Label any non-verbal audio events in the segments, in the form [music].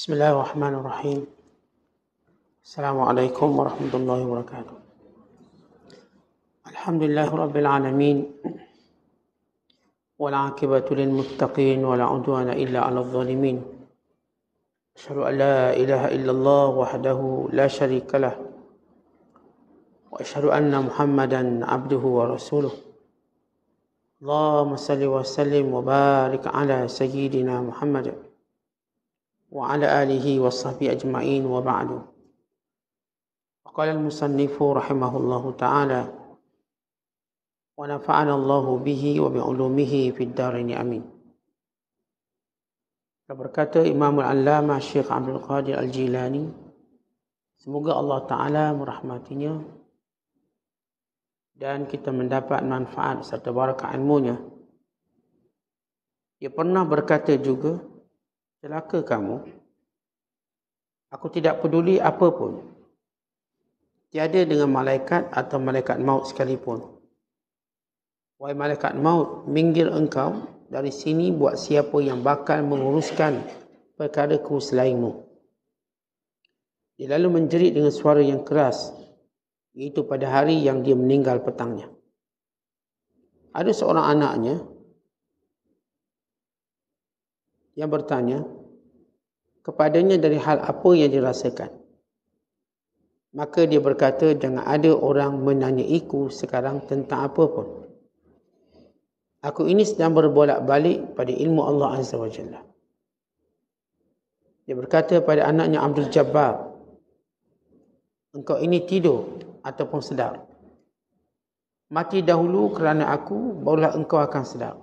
بسم الله الرحمن الرحيم السلام عليكم ورحمة الله وبركاته الحمد لله رب العالمين والعاقبة للمتقين ولا عدوان إلا على الظالمين أشهد أن لا إله إلا الله وحده لا شريك له وأشهد أن محمدا عبده ورسوله اللهم صل وسلم وبارك على سيدنا محمد wa ala alihi wa sahbihi ajma'in wa ba'du. Qala al-musannifu rahimahullahu ta'ala wa nafa'ana Allah bihi wa bi'ulumihi fid darin amin. Dia berkata Imam Al-Allamah Syekh Abdul Qadir Al-Jilani semoga Allah Ta'ala merahmatinya dan kita mendapat manfaat serta barakah ilmunya. Dia pernah berkata juga celaka kamu. Aku tidak peduli apa pun. Tiada dengan malaikat atau malaikat maut sekalipun. Wahai malaikat maut, minggil engkau dari sini buat siapa yang bakal menguruskan perkara ku selainmu. Dia lalu menjerit dengan suara yang keras. iaitu pada hari yang dia meninggal petangnya. Ada seorang anaknya yang bertanya kepadanya dari hal apa yang dirasakan. Maka dia berkata, jangan ada orang menanyaiku sekarang tentang apa pun. Aku ini sedang berbolak-balik pada ilmu Allah Azza wa Jalla. Dia berkata pada anaknya Abdul Jabbar, engkau ini tidur ataupun sedar. Mati dahulu kerana aku, barulah engkau akan sedar.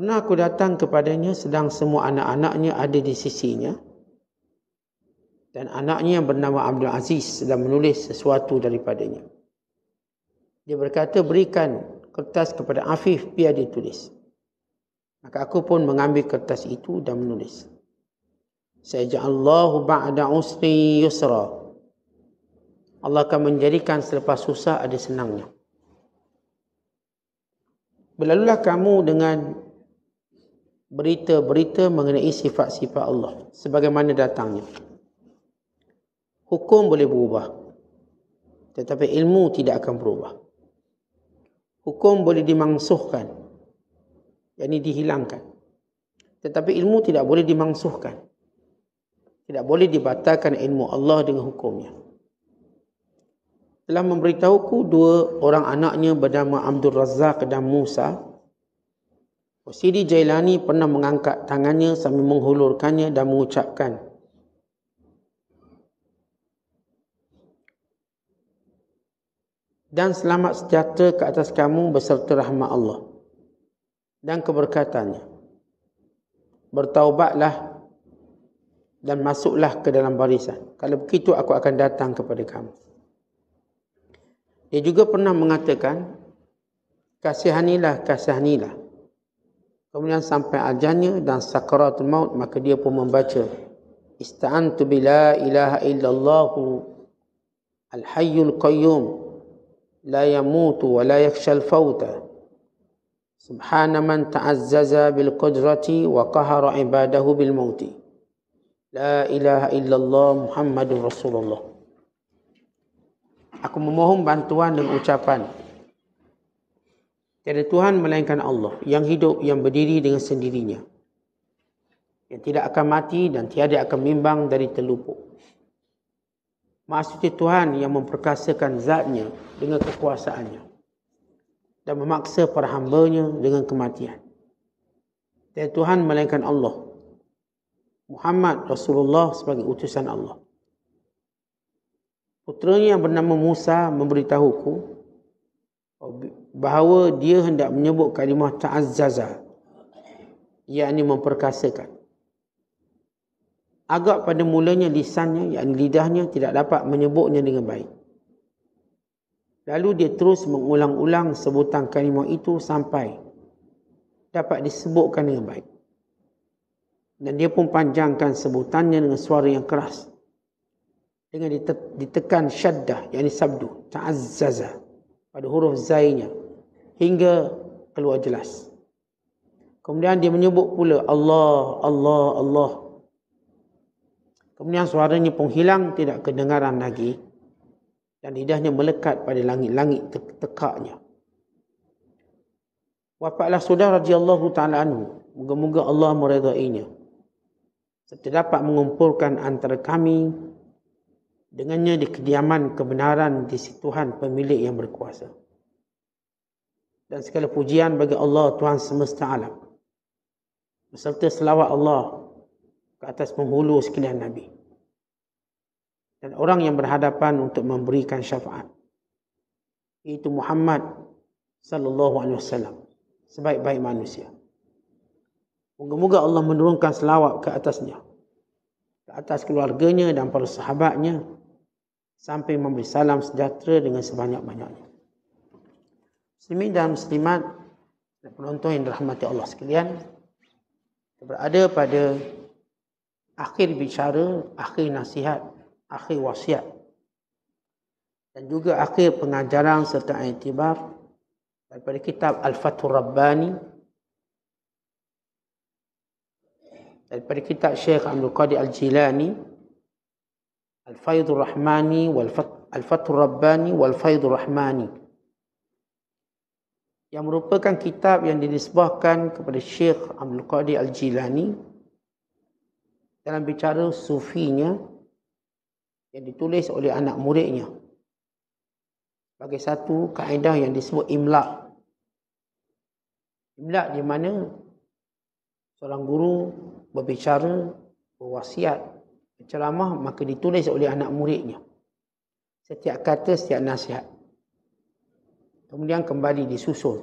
Pernah aku datang kepadanya sedang semua anak-anaknya ada di sisinya. Dan anaknya yang bernama Abdul Aziz sedang menulis sesuatu daripadanya. Dia berkata, berikan kertas kepada Afif biar dia tulis. Maka aku pun mengambil kertas itu dan menulis. Saya ja'allahu ba'da usri yusra. Allah akan menjadikan selepas susah ada senangnya. Berlalulah kamu dengan berita-berita mengenai sifat-sifat Allah sebagaimana datangnya. Hukum boleh berubah. Tetapi ilmu tidak akan berubah. Hukum boleh dimangsuhkan. Yang dihilangkan. Tetapi ilmu tidak boleh dimangsuhkan. Tidak boleh dibatalkan ilmu Allah dengan hukumnya. Telah memberitahuku dua orang anaknya bernama Abdul Razak dan Musa Sidi Jailani pernah mengangkat tangannya sambil menghulurkannya dan mengucapkan Dan selamat sejahtera ke atas kamu beserta rahmat Allah dan keberkatannya. Bertaubatlah dan masuklah ke dalam barisan. Kalau begitu aku akan datang kepada kamu. Dia juga pernah mengatakan kasihanilah kasihanilah Kemudian sampai ajannya dan sakaratul maut maka dia pun membaca Ista'antu bila ilaha illallahu al-hayyul qayyum la yamutu wa la yakhshal fawta subhana man ta'azzaza bil qudrati wa qahara ibadahu bil mauti la ilaha illallah muhammadur rasulullah aku memohon bantuan dan ucapan Tiada Tuhan melainkan Allah yang hidup yang berdiri dengan sendirinya. Yang tidak akan mati dan tiada akan bimbang dari telupuk. Maksudnya Tuhan yang memperkasakan zatnya dengan kekuasaannya. Dan memaksa para hambanya dengan kematian. Tiada Tuhan melainkan Allah. Muhammad Rasulullah sebagai utusan Allah. Putranya yang bernama Musa memberitahuku bahawa dia hendak menyebut kalimah ta'azzaza yakni memperkasakan agak pada mulanya lisannya yakni lidahnya tidak dapat menyebutnya dengan baik lalu dia terus mengulang-ulang sebutan kalimah itu sampai dapat disebutkan dengan baik dan dia pun panjangkan sebutannya dengan suara yang keras dengan ditekan syaddah yakni sabdu ta'azzaza pada huruf zainya hingga keluar jelas. Kemudian dia menyebut pula Allah, Allah, Allah. Kemudian suaranya pun hilang, tidak kedengaran lagi. Dan lidahnya melekat pada langit-langit te tekaknya. Wafatlah saudara radhiyallahu ta'ala anhu. Moga-moga Allah meredainya. Serta dapat mengumpulkan antara kami dengannya di kediaman kebenaran di sisi Tuhan pemilik yang berkuasa. Dan segala pujian bagi Allah Tuhan semesta alam. Beserta selawat Allah ke atas penghulu sekalian Nabi. Dan orang yang berhadapan untuk memberikan syafaat. Iaitu Muhammad sallallahu alaihi wasallam sebaik-baik manusia. Moga-moga Allah menurunkan selawat ke atasnya. Ke atas keluarganya dan para sahabatnya sampai memberi salam sejahtera dengan sebanyak-banyaknya. Muslimin dan muslimat dan penonton yang dirahmati Allah sekalian, kita berada pada akhir bicara, akhir nasihat, akhir wasiat dan juga akhir pengajaran serta intibar daripada kitab Al-Fathur Rabbani daripada kitab Syekh Abdul Qadir Al-Jilani Al-Faidur Rahmani al fatul Rabbani Al-Faidur Rahmani yang merupakan kitab yang dinisbahkan kepada Syekh Abdul Qadir Al-Jilani dalam bicara sufinya yang ditulis oleh anak muridnya bagi satu kaedah yang disebut imla. Imla di mana seorang guru berbicara berwasiat ceramah maka ditulis oleh anak muridnya setiap kata setiap nasihat kemudian kembali disusun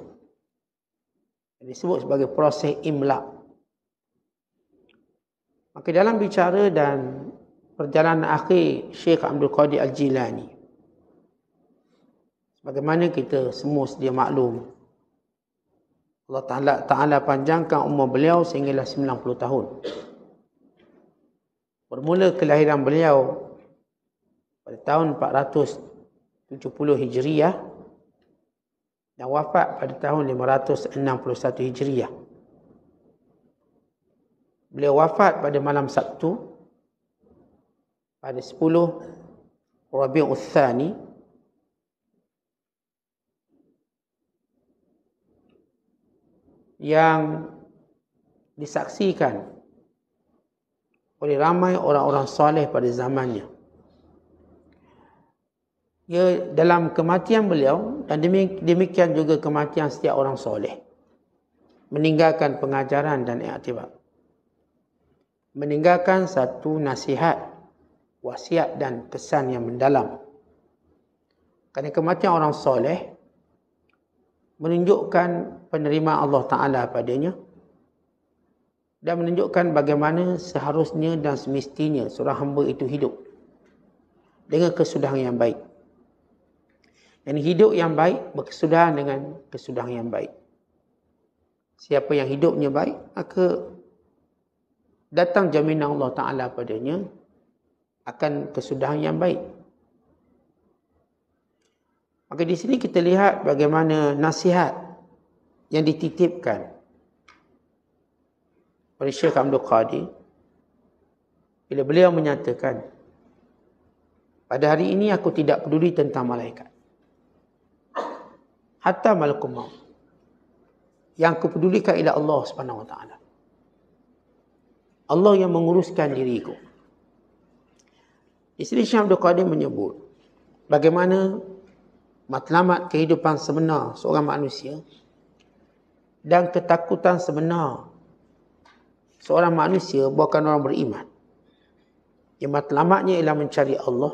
Ini disebut sebagai proses imla maka dalam bicara dan perjalanan akhir Syekh Abdul Qadir Al-Jilani bagaimana kita semua sedia maklum Allah Ta'ala Ta panjangkan umur beliau sehinggalah 90 tahun. Bermula kelahiran beliau pada tahun 470 Hijriah dan wafat pada tahun 561 Hijriah. Beliau wafat pada malam Sabtu pada 10 Rabiul Tsani yang disaksikan oleh ramai orang-orang soleh pada zamannya. Ya, dalam kematian beliau dan demikian juga kematian setiap orang soleh. Meninggalkan pengajaran dan iktibat. Meninggalkan satu nasihat, wasiat dan kesan yang mendalam. Kerana kematian orang soleh menunjukkan penerimaan Allah Ta'ala padanya dan menunjukkan bagaimana seharusnya dan semestinya seorang hamba itu hidup dengan kesudahan yang baik. Dan hidup yang baik berkesudahan dengan kesudahan yang baik. Siapa yang hidupnya baik, maka datang jaminan Allah Ta'ala padanya akan kesudahan yang baik. Maka di sini kita lihat bagaimana nasihat yang dititipkan oleh Syekh Abdul Qadir bila beliau menyatakan pada hari ini aku tidak peduli tentang malaikat hatta malakum yang aku pedulikan ialah Allah Subhanahu wa taala Allah yang menguruskan diriku Isteri sini Syekh Abdul Qadir menyebut bagaimana matlamat kehidupan sebenar seorang manusia dan ketakutan sebenar seorang manusia bukan orang beriman. Yang matlamatnya ialah mencari Allah.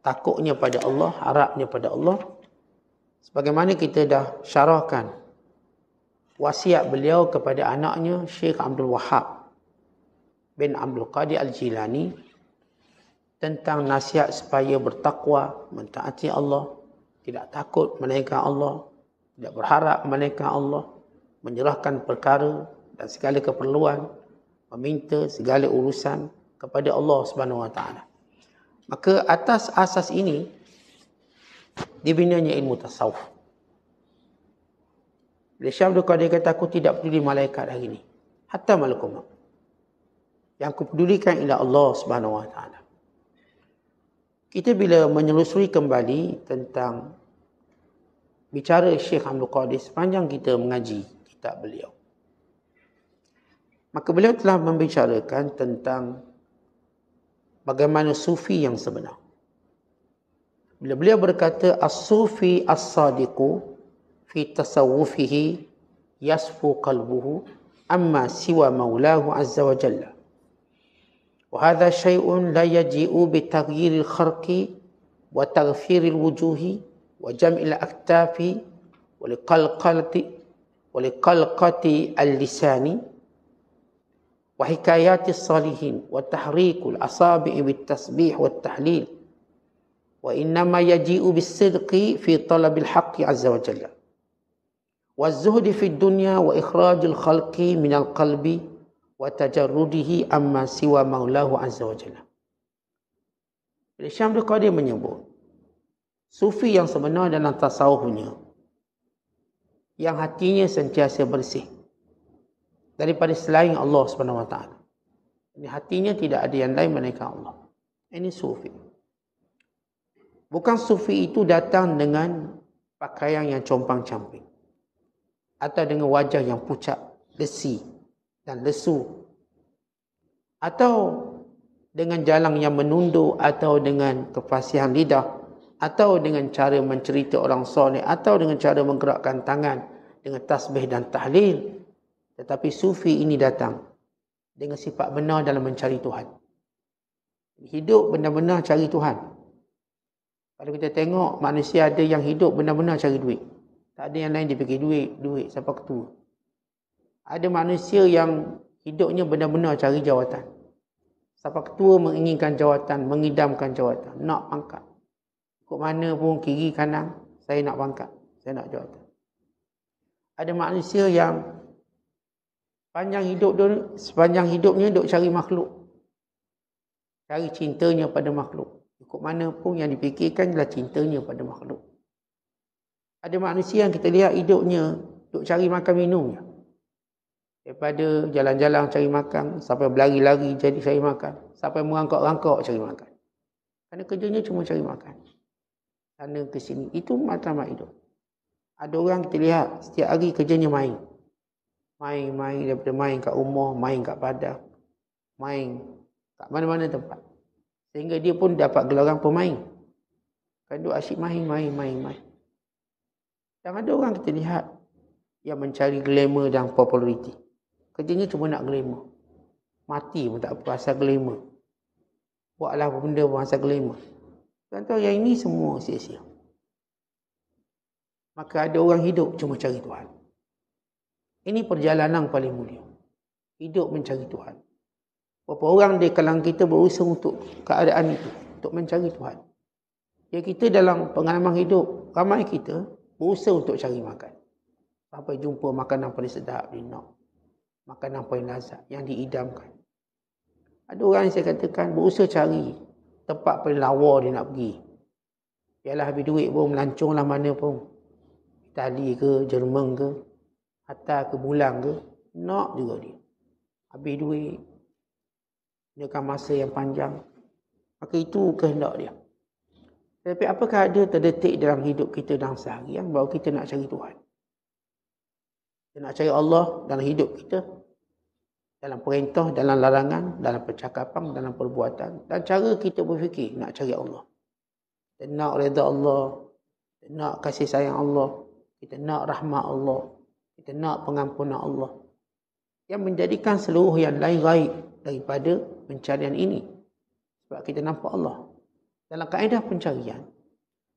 Takutnya pada Allah, harapnya pada Allah. Sebagaimana kita dah syarahkan wasiat beliau kepada anaknya Syekh Abdul Wahab bin Abdul Qadir Al-Jilani tentang nasihat supaya bertakwa, mentaati Allah, tidak takut menaikkan Allah, tidak berharap menaikkan Allah, menyerahkan perkara dan segala keperluan meminta segala urusan kepada Allah Subhanahu Wa Taala. Maka atas asas ini dibinanya ilmu tasawuf. Bila Syam Dukadir kata, aku tidak peduli malaikat hari ini. Hatta malukum. Yang aku pedulikan ialah Allah Subhanahu Wa Taala. Kita bila menyelusuri kembali tentang bicara Syekh Abdul Qadir sepanjang kita mengaji kitab beliau. Maka beliau telah membicarakan tentang bagaimana sufi yang sebenar. Bila beliau berkata as-sufi as-sadiqu fi tasawufihi yasfu qalbuhu amma siwa maulahu azza wa jalla. وهذا شيء لا يجيء بتغيير الخرق وتغفير الوجوه وجمع الأكتاف ولقلقة ولقلقة اللسان وحكايات الصالحين وتحريك الأصابع بالتسبيح والتحليل وإنما يجيء بالصدق في طلب الحق عز وجل والزهد في الدنيا وإخراج الخلق من القلب وتجرده أما سوى مولاه عز وجل Hisham Al-Qadir menyebut Sufi yang sebenar dalam tasawufnya Yang hatinya sentiasa bersih daripada selain Allah Subhanahu wa taala. Ini hatinya tidak ada yang lain melainkan Allah. Ini sufi. Bukan sufi itu datang dengan pakaian yang compang-camping atau dengan wajah yang pucat, lesi dan lesu. Atau dengan jalan yang menunduk atau dengan kefasihan lidah atau dengan cara mencerita orang soleh atau dengan cara menggerakkan tangan dengan tasbih dan tahlil tetapi sufi ini datang dengan sifat benar dalam mencari Tuhan. Hidup benar-benar cari Tuhan. Kalau kita tengok manusia ada yang hidup benar-benar cari duit. Tak ada yang lain dia fikir duit, duit sampai tu Ada manusia yang hidupnya benar-benar cari jawatan. Sampai ketua menginginkan jawatan, mengidamkan jawatan. Nak pangkat. Ikut mana pun kiri kanan, saya nak pangkat. Saya nak jawatan. Ada manusia yang Panjang hidup dia, sepanjang hidupnya duk cari makhluk. Cari cintanya pada makhluk. Cukup mana pun yang dipikirkan adalah cintanya pada makhluk. Ada manusia yang kita lihat hidupnya duk cari makan minumnya. Daripada jalan-jalan cari makan, sampai berlari-lari jadi cari makan. Sampai merangkak-rangkak cari makan. Kerana kerjanya cuma cari makan. Sana ke sini. Itu matlamat hidup. Ada orang kita lihat setiap hari kerjanya main main-main daripada main kat rumah, main kat padang, main kat mana-mana tempat. Sehingga dia pun dapat gelaran pemain. Kan duk asyik main, main, main, main. Dan ada orang kita lihat yang mencari glamour dan populariti. Kerjanya cuma nak glamour. Mati pun tak apa, glamour. Buatlah benda pun asal glamour. Contoh yang ini semua sia-sia. Maka ada orang hidup cuma cari Tuhan. Ini perjalanan paling mulia. Hidup mencari Tuhan. Berapa orang di kalangan kita berusaha untuk keadaan itu. Untuk mencari Tuhan. Ya kita dalam pengalaman hidup, ramai kita berusaha untuk cari makan. Sampai jumpa makanan paling sedap, enak. Makanan paling lazat yang diidamkan. Ada orang yang saya katakan berusaha cari tempat paling lawa dia nak pergi. Yalah habis duit pun melancong lah mana pun. Itali ke, Jerman ke, atas ke bulan ke, nak juga dia. Habis duit, gunakan masa yang panjang. Maka itu kehendak dia. Tetapi apakah ada terdetik dalam hidup kita dalam sehari yang bahawa kita nak cari Tuhan? Kita nak cari Allah dalam hidup kita. Dalam perintah, dalam larangan, dalam percakapan, dalam perbuatan. Dan cara kita berfikir nak cari Allah. Kita nak reda Allah. Kita nak kasih sayang Allah. Kita nak rahmat Allah. Kita nak pengampunan Allah. Yang menjadikan seluruh yang lain gaib daripada pencarian ini. Sebab kita nampak Allah. Dalam kaedah pencarian.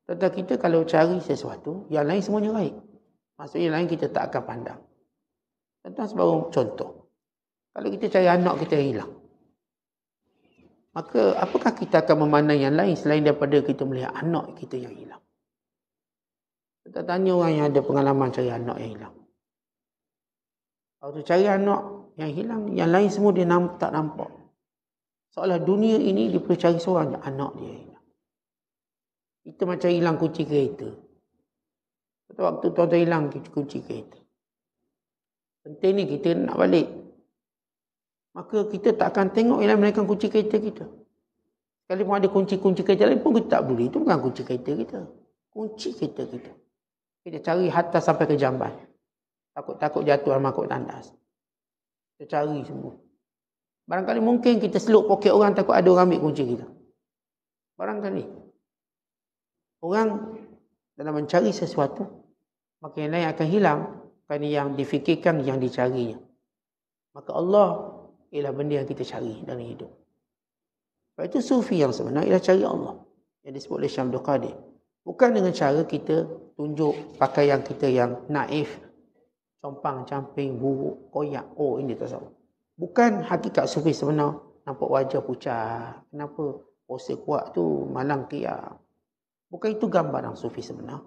Tentang kita kalau cari sesuatu, yang lain semuanya gaib. Maksudnya lain kita tak akan pandang. Tentang sebarang contoh. Kalau kita cari anak kita hilang. Maka apakah kita akan memandang yang lain selain daripada kita melihat anak kita yang hilang? Kita tanya orang yang ada pengalaman cari anak yang hilang tu cari anak yang hilang, yang lain semua dia namp- tak nampak. Seolah dunia ini dia perlu cari seorang anak dia hilang. Itu macam hilang kunci kereta. Pada waktu tuan tu hilang kunci kereta. Penting ni kita nak balik. Maka kita tak akan tengok hilang mereka kunci kereta kita. Kalau ada kunci-kunci kereta lain pun kita tak boleh Itu bukan kunci kereta kita. Kunci kereta kita. Kita cari hatta sampai ke jamban. Takut-takut jatuh makut tandas. Kita cari semua. Barangkali mungkin kita seluk poket orang takut ada orang ambil kunci kita. Barangkali. Orang dalam mencari sesuatu, maka yang lain akan hilang. Kerana yang difikirkan, yang dicarinya. Maka Allah ialah benda yang kita cari dalam hidup. Sebab itu sufi yang sebenarnya ialah cari Allah. Yang disebut oleh Syamdul Qadir. Bukan dengan cara kita tunjuk pakaian kita yang naif, Tompang, camping buruk koyak oh ini tak salah bukan hakikat sufi sebenar nampak wajah pucat kenapa pose kuat tu malang kia bukan itu gambaran sufi sebenar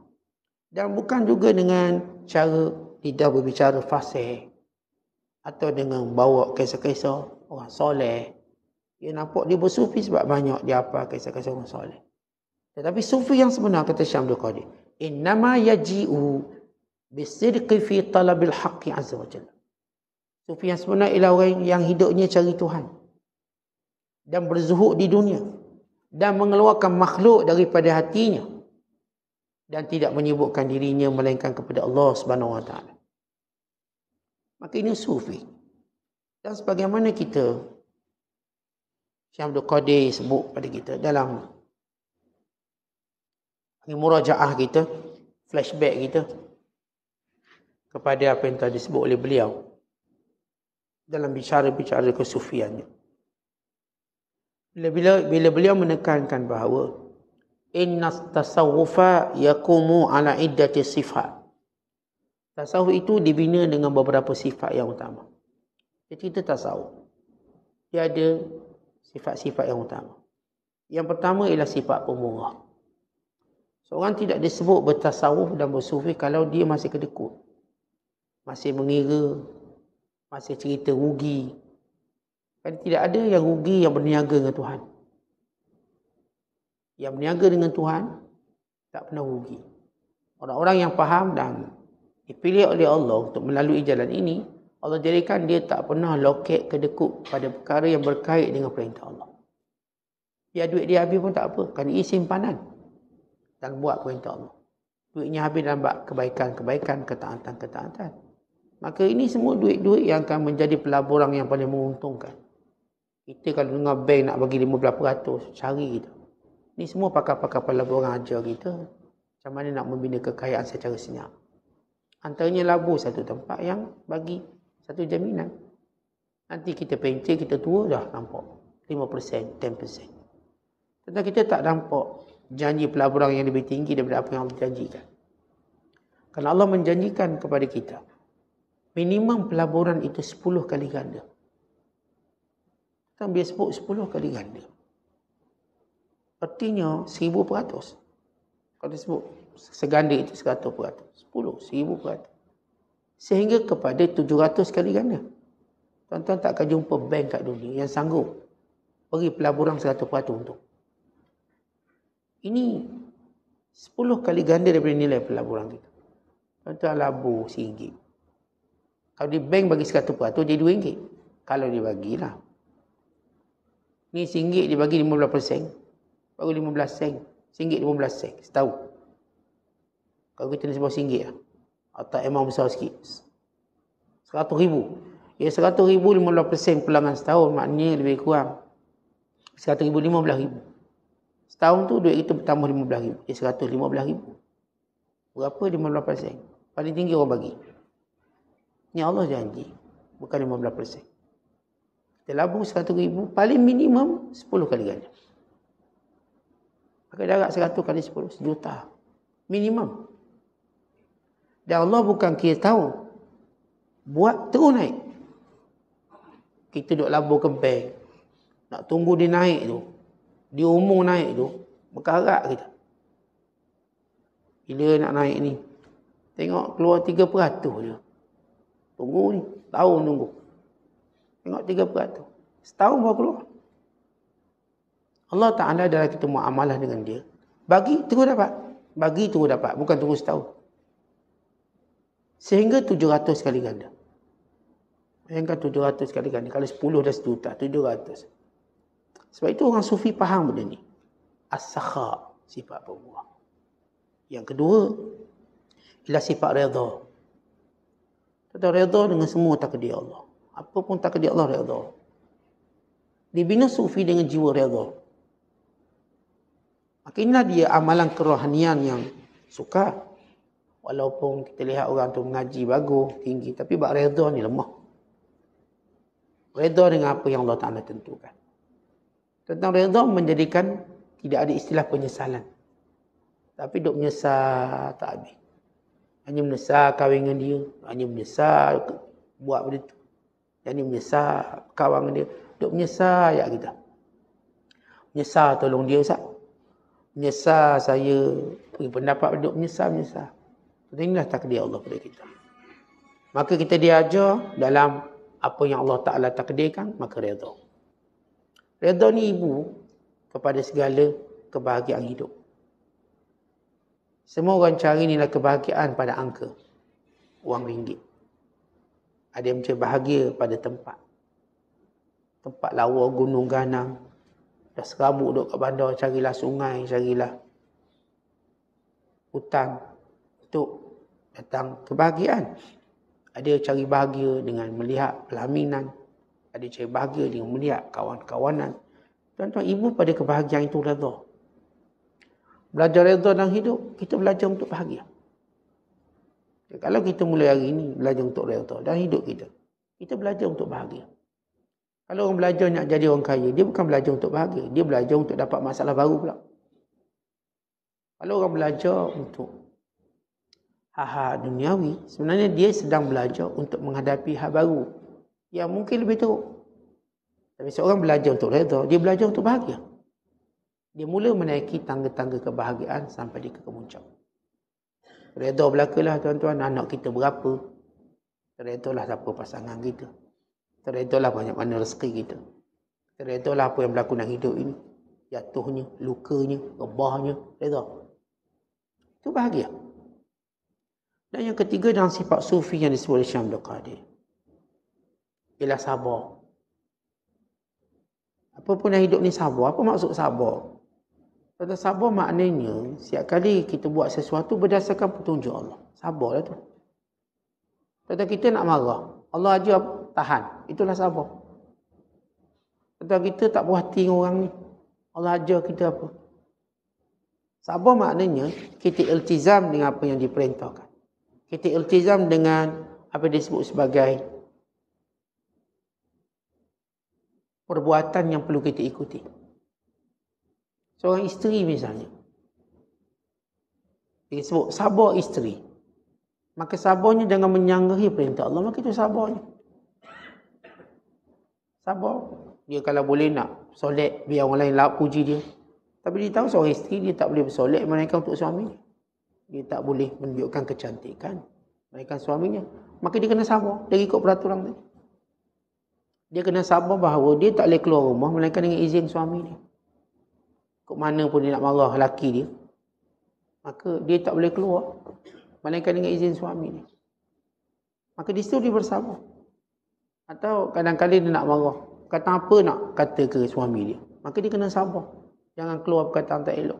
dan bukan juga dengan cara tidak berbicara fasih atau dengan bawa kisah-kisah orang soleh dia nampak dia bersufi sebab banyak dia apa kisah-kisah orang soleh tetapi sufi yang sebenar kata Syamdul Qadir innama yaji'u bisidqi fi talabil haqqi azza wa jalla. Sufi yang sebenar ialah orang yang hidupnya cari Tuhan. Dan berzuhud di dunia. Dan mengeluarkan makhluk daripada hatinya. Dan tidak menyebutkan dirinya melainkan kepada Allah subhanahu wa ta'ala. Maka ini sufi. Dan sebagaimana kita, Syamdul Qadir sebut pada kita dalam murajaah kita, flashback kita, kepada apa yang tadi disebut oleh beliau dalam bicara-bicara kesufiannya. Bila, bila, bila beliau menekankan bahawa inna tasawufa yakumu ala iddati sifat. Tasawuf itu dibina dengan beberapa sifat yang utama. Jadi kita tasawuf. Dia ada sifat-sifat yang utama. Yang pertama ialah sifat pemurah. Seorang tidak disebut bertasawuf dan bersufi kalau dia masih kedekut masih mengira, masih cerita rugi. Kan tidak ada yang rugi yang berniaga dengan Tuhan. Yang berniaga dengan Tuhan tak pernah rugi. Orang-orang yang faham dan dipilih oleh Allah untuk melalui jalan ini, Allah jadikan dia tak pernah loket kedekut pada perkara yang berkait dengan perintah Allah. Ya duit dia habis pun tak apa, kan ini simpanan. Dan buat perintah Allah. Duitnya habis dalam bak kebaikan-kebaikan, ketaatan-ketaatan. Maka ini semua duit-duit yang akan menjadi pelaburan yang paling menguntungkan. Kita kalau dengar bank nak bagi 15% cari kita. Ini semua pakar-pakar pelaburan ajar kita macam mana nak membina kekayaan secara senyap. Antaranya labu satu tempat yang bagi satu jaminan. Nanti kita pencet, kita tua dah nampak. 5%, 10%. Tentang kita tak nampak janji pelaburan yang lebih tinggi daripada apa yang Allah janjikan. Kerana Allah menjanjikan kepada kita. Minimum pelaburan itu 10 kali ganda. Kan dia sebut 10 kali ganda. Artinya 1,000%. Kalau dia sebut seganda itu 100%. 10, 1,000%. Sehingga kepada 700 kali ganda. Tuan-tuan takkan jumpa bank kat dunia yang sanggup beri pelaburan 100% untuk. Ini 10 kali ganda daripada nilai pelaburan kita. Tuan-tuan labur rm kalau di bank bagi 100 peratus, dia 2 ringgit. Kalau dia bagilah. Ni singgit dia bagi belas persen. Baru belas sen. Singgit belas sen. Setahu. Kalau kita ni sebuah singgit lah. Atau emang besar sikit. 100 ribu. Ya seratus ribu lima belas persen pulangan setahun. Maknanya lebih kurang. seratus ribu lima belas ribu. Setahun tu duit kita bertambah lima belas ribu. Ya belas ribu. Berapa lima belas persen? Paling tinggi orang bagi. Ni Allah janji. Bukan 15%. Kita labung 100 ribu, paling minimum 10 kali ganda. Pakai darat 100 kali 10, sejuta. Minimum. Dan Allah bukan kira tahu. Buat terus naik. Kita duduk labur ke bank. Nak tunggu dia naik tu. Dia umur naik tu. Berkarat kita. Bila nak naik ni. Tengok keluar 3% je. Tunggu ni. Tahun tunggu. Tengok tiga perat tu. Setahun baru keluar. Allah Ta'ala dalam kita mu'amalah dengan dia. Bagi, tunggu dapat. Bagi, tunggu dapat. Bukan tunggu setahun. Sehingga tujuh ratus kali ganda. sehingga tujuh ratus kali ganda. Kalau sepuluh dah tujuh ratus Sebab itu orang sufi faham benda ni. As-sakha, sifat perempuan. Yang kedua, ialah sifat redha. Kata redha dengan semua takdir Allah. Apa pun takdir Allah redha. Dibina sufi dengan jiwa redha. Makinlah dia amalan kerohanian yang suka. Walaupun kita lihat orang tu mengaji bagus, tinggi. Tapi bak redha ni lemah. Redha dengan apa yang Allah Ta'ala tentukan. Tentang redha menjadikan tidak ada istilah penyesalan. Tapi duk menyesal tak habis. Hanya menyesal kahwin dengan dia. Hanya menyesal buat benda itu. Hanya menyesal kawan dengan dia. Duk menyesal ayat kita. Menyesal tolong dia, Ustaz. Menyesal saya pergi pendapat, duk menyesal, menyesal. Dan inilah takdir Allah kepada kita. Maka kita diajar dalam apa yang Allah Ta'ala takdirkan, maka redha. Redha ni ibu kepada segala kebahagiaan hidup. Semua orang cari nilai kebahagiaan pada angka. Wang ringgit. Ada yang mencari bahagia pada tempat. Tempat lawa, gunung, ganang. Dah serabut duduk kat bandar, carilah sungai, carilah hutan. Untuk datang kebahagiaan. Ada cari bahagia dengan melihat pelaminan. Ada cari bahagia dengan melihat kawan-kawanan. Tuan-tuan, ibu pada kebahagiaan itu dah redha. Belajar redha dalam hidup, kita belajar untuk bahagia. Kalau kita mulai hari ini, belajar untuk redha dalam hidup kita. Kita belajar untuk bahagia. Kalau orang belajar nak jadi orang kaya, dia bukan belajar untuk bahagia. Dia belajar untuk dapat masalah baru pula. Kalau orang belajar untuk hal-hal duniawi, sebenarnya dia sedang belajar untuk menghadapi hal baru. Yang mungkin lebih teruk. Tapi seorang belajar untuk redha, dia belajar untuk bahagia. Dia mula menaiki tangga-tangga kebahagiaan sampai dia ke kemuncak. Redha belakalah tuan-tuan anak kita berapa. Redha lah siapa pasangan kita. Redha lah banyak mana rezeki kita. Redha lah apa yang berlaku dalam hidup ini. Jatuhnya, lukanya, rebahnya. Redha. Itu bahagia. Dan yang ketiga dalam sifat sufi yang disebut oleh Syamdul Qadir. Ialah sabar. Apa pun yang hidup ni sabar. Apa maksud sabar? Kata sabar maknanya, setiap kali kita buat sesuatu berdasarkan petunjuk Allah. Sabarlah tu. Kata kita nak marah. Allah ajar tahan. Itulah sabar. Kata kita tak puas hati orang ni. Allah ajar kita apa. Sabar maknanya, kita iltizam dengan apa yang diperintahkan. Kita iltizam dengan apa disebut sebagai perbuatan yang perlu kita ikuti. Seorang isteri misalnya. Dia sebut sabar isteri. Maka sabarnya jangan menyanggahi perintah Allah. Maka itu sabarnya. Sabar. Dia kalau boleh nak solat biar orang lain lap puji dia. Tapi dia tahu seorang isteri dia tak boleh bersolat mereka untuk suami. Dia tak boleh menunjukkan kecantikan mereka suaminya. Maka dia kena sabar dari ikut peraturan dia. Dia kena sabar bahawa dia tak boleh keluar rumah melainkan dengan izin suami dia ke mana pun dia nak marah lelaki dia maka dia tak boleh keluar melainkan dengan izin suami dia maka di situ dia bersabar atau kadang-kadang dia nak marah kata apa nak kata ke suami dia maka dia kena sabar jangan keluar perkataan tak elok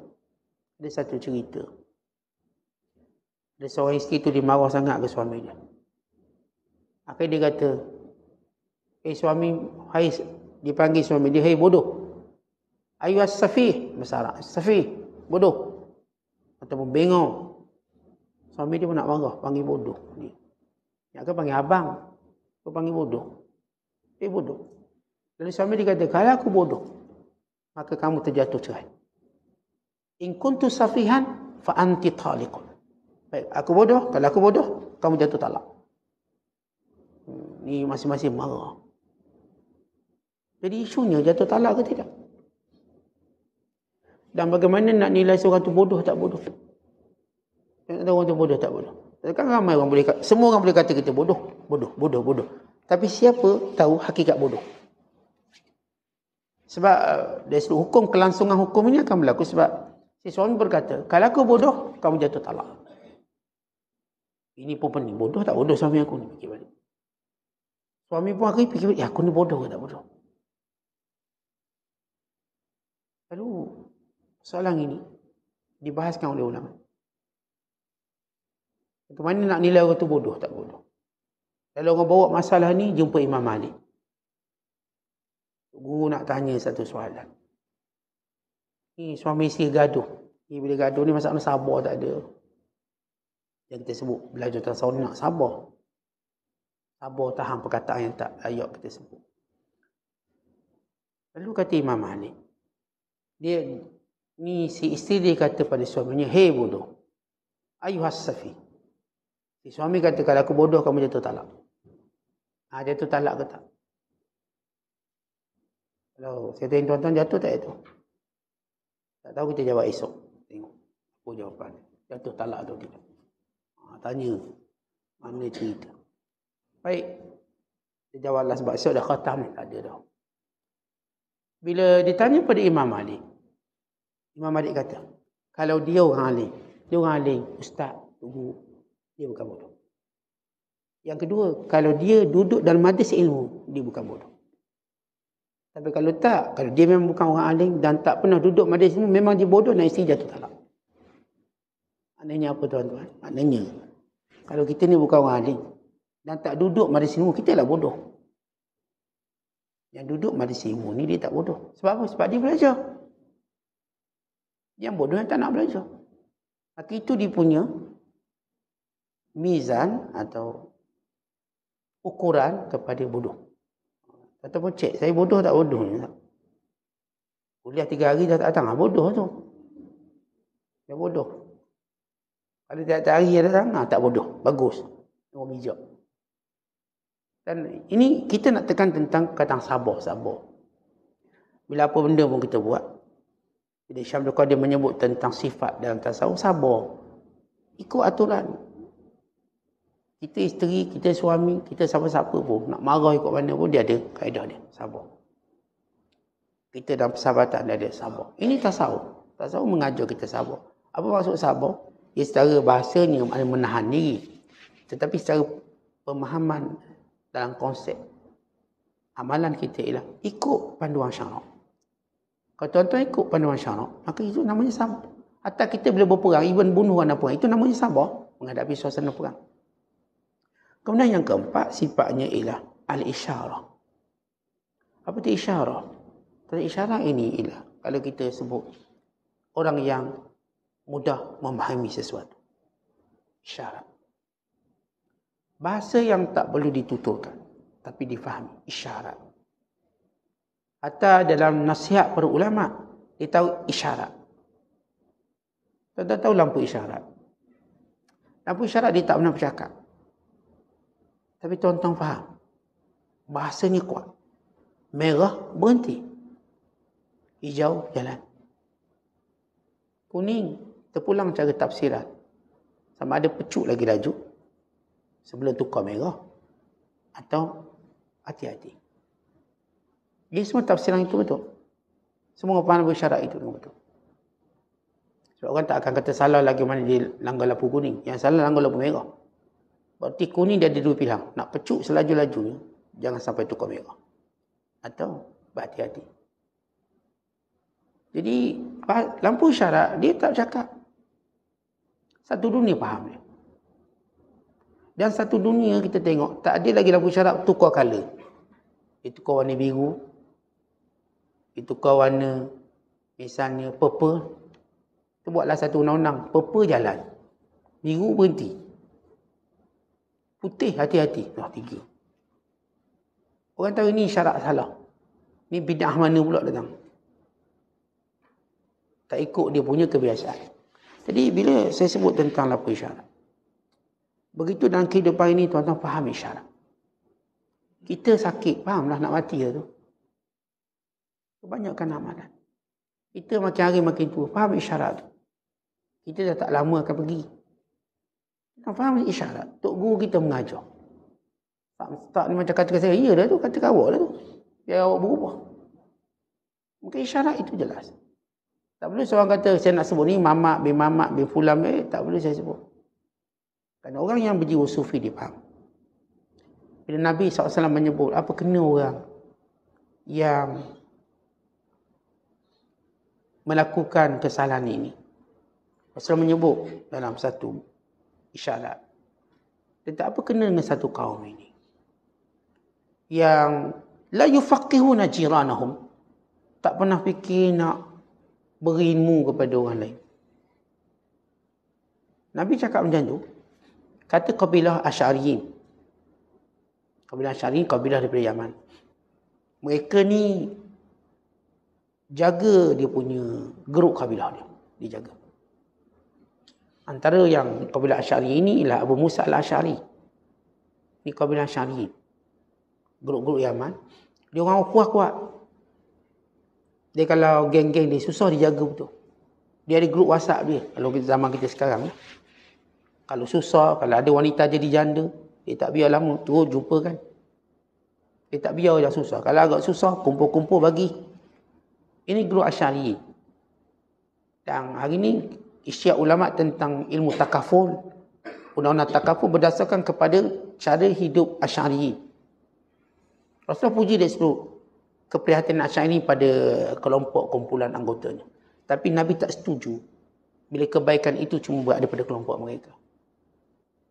ada satu cerita ada seorang isteri tu dia marah sangat ke suami dia akhirnya dia kata eh suami hai dipanggil suami dia hai bodoh ayu as-safih bahasa as-safih bodoh atau bengong suami dia pun nak marah panggil bodoh ni nak ke panggil abang ke panggil bodoh eh bodoh dan suami dia kata kalau aku bodoh maka kamu terjatuh cerai in kuntu safihan fa anti talik baik aku bodoh kalau aku bodoh kamu jatuh talak hmm, ni masing-masing marah jadi isunya jatuh talak ke tidak dan bagaimana nak nilai seorang tu bodoh tak bodoh? Nak tahu orang tu bodoh tak bodoh? Kan ramai orang boleh kata, semua orang boleh kata kita bodoh. Bodoh, bodoh, bodoh. Tapi siapa tahu hakikat bodoh? Sebab eh, dari sudut hukum, kelangsungan hukum ini akan berlaku sebab si suami berkata, kalau aku bodoh, kamu jatuh talak. Ini pun pening. Bodoh tak bodoh suami aku ni? Suami pun aku fikir ya aku ni bodoh ke tak bodoh? Lalu Soalan ini dibahaskan oleh ulama. Itu nak nilai orang tu bodoh tak bodoh. Kalau orang bawa masalah ni jumpa Imam Malik. Guru nak tanya satu soalan. Ni suami isteri gaduh. Ni bila gaduh ni masalah sabar tak ada. Yang kita sebut belajar tasawuf nak sabar. Sabar tahan perkataan yang tak layak kita sebut. Lalu kata Imam Malik. Dia Ni si isteri kata pada suaminya, hei bodoh. Ayuhas safi. Si suami kata, kalau aku bodoh, kamu jatuh talak. Ha, jatuh talak ke tak? Kalau saya tanya tuan-tuan, jatuh tak itu? Tak tahu kita jawab esok. Tengok. Apa jawapan? Jatuh talak tu kita. Ha, tanya. Mana cerita? Baik. Kita jawablah sebab esok dah khatam. Tak ada dah. Bila ditanya pada Imam Malik, Imam Malik kata, kalau dia orang alim, dia orang alim, ustaz, guru, dia bukan bodoh. Yang kedua, kalau dia duduk dalam majlis ilmu, dia bukan bodoh. Tapi kalau tak, kalau dia memang bukan orang alim dan tak pernah duduk majlis ilmu, memang dia bodoh dan isteri jatuh talak. Maknanya apa tuan-tuan? Maknanya, kalau kita ni bukan orang alim dan tak duduk majlis ilmu, kita lah bodoh. Yang duduk majlis ilmu ni, dia tak bodoh. Sebab apa? Sebab dia belajar. Yang bodoh yang tak nak belajar. Maka itu dia punya mizan atau ukuran kepada bodoh. Kata Ataupun cek, saya bodoh tak bodoh? Kuliah tiga hari dah tak datang, ah, bodoh tu. Dia bodoh. Kalau tiap-tiap hari dia datang, ah, tak bodoh. Bagus. Dia bijak. Dan ini kita nak tekan tentang kadang sabar, sabar. Bila apa benda pun kita buat, jadi Syam Qadir menyebut tentang sifat dalam tasawuf sabar. Ikut aturan. Kita isteri, kita suami, kita siapa-siapa pun. Nak marah ikut mana pun dia ada kaedah dia. Sabar. Kita dalam persahabatan dia ada sabar. Ini tasawuf. Tasawuf mengajar kita sabar. Apa maksud sabar? Ia secara bahasanya menahan diri. Tetapi secara pemahaman dalam konsep amalan kita ialah ikut panduan syarak. Kalau tuan-tuan ikut panduan syarak, maka itu namanya sabar. Atau kita bila berperang, even bunuh orang pun, itu namanya sabar menghadapi suasana perang. Kemudian yang keempat, sifatnya ialah al-isyarah. Apa itu isyarah? Tentang isyarah ini ialah kalau kita sebut orang yang mudah memahami sesuatu. Isyarah. Bahasa yang tak perlu dituturkan, tapi difahami. Isyarah atau dalam nasihat para ulama dia tahu isyarat tuan-tuan tahu lampu isyarat lampu isyarat dia tak pernah bercakap tapi tuan-tuan faham ni kuat merah berhenti hijau jalan kuning terpulang cara tafsiran sama ada pecuk lagi laju sebelum tukar merah atau hati-hati. Ini semua tafsiran itu betul. Semua pemahaman buku itu semua betul. So orang tak akan kata salah lagi mana dia langgar lampu kuning. Yang salah langgar lampu merah. Berarti kuning dia ada dua pilihan. Nak pecuk selaju-lajunya, jangan sampai tukar merah. Atau berhati-hati. Jadi, lampu syarak dia tak cakap. Satu dunia faham dia. Dan satu dunia kita tengok, tak ada lagi lampu syarak tukar color. Dia tukar warna biru, itu tukar warna misalnya purple. Kita buatlah satu undang-undang. Purple jalan. Biru berhenti. Putih hati-hati. Dah tiga. Orang tahu ini syarat salah. Ini bidah mana pula datang. Tak ikut dia punya kebiasaan. Jadi bila saya sebut tentang lapu isyarat. Begitu dalam kehidupan ini tuan-tuan faham isyarat. Kita sakit. Fahamlah nak mati lah tu. Perbanyakkan amalan. Kita makin hari makin tua. Faham isyarat tu. Kita dah tak lama akan pergi. Kita faham isyarat. Tok guru kita mengajar. Tak, tak ni macam kata saya, iya dah tu, kata awak lah tu. Biar awak berubah. Mungkin isyarat itu jelas. Tak boleh seorang kata, saya nak sebut ni, mamak bin mamak bin fulam, eh, tak boleh saya sebut. Kerana orang yang berjiwa sufi, dia faham. Bila Nabi SAW menyebut, apa kena orang yang melakukan kesalahan ini. Rasulullah menyebut dalam satu isyarat. Tentang apa kena dengan satu kaum ini? Yang la yufaqihuna jiranahum. Tak pernah fikir nak beri ilmu kepada orang lain. Nabi cakap macam tu. Kata kabilah Asyariin. Kabilah Asyariin, kabilah daripada Yaman. Mereka ni jaga dia punya geruk kabilah dia. Dia jaga. Antara yang kabilah Asyari ini ialah Abu Musa al-Asyari. Ini kabilah Asyari. Geruk-geruk Yaman. Dia orang kuat-kuat. Dia kalau geng-geng dia susah dijaga betul. Dia ada geruk WhatsApp dia. Kalau zaman kita sekarang. Kalau susah, kalau ada wanita jadi janda. Dia tak biar lama. Terus jumpa kan. Dia tak biar yang susah. Kalau agak susah, kumpul-kumpul bagi. Ini guru Asyari. Dan hari ini, isyak ulama' tentang ilmu takaful. Undang-undang takaful berdasarkan kepada cara hidup Asyari. Rasulullah puji dia sebut keprihatinan Asyari pada kelompok kumpulan anggotanya. Tapi Nabi tak setuju bila kebaikan itu cuma berada pada kelompok mereka.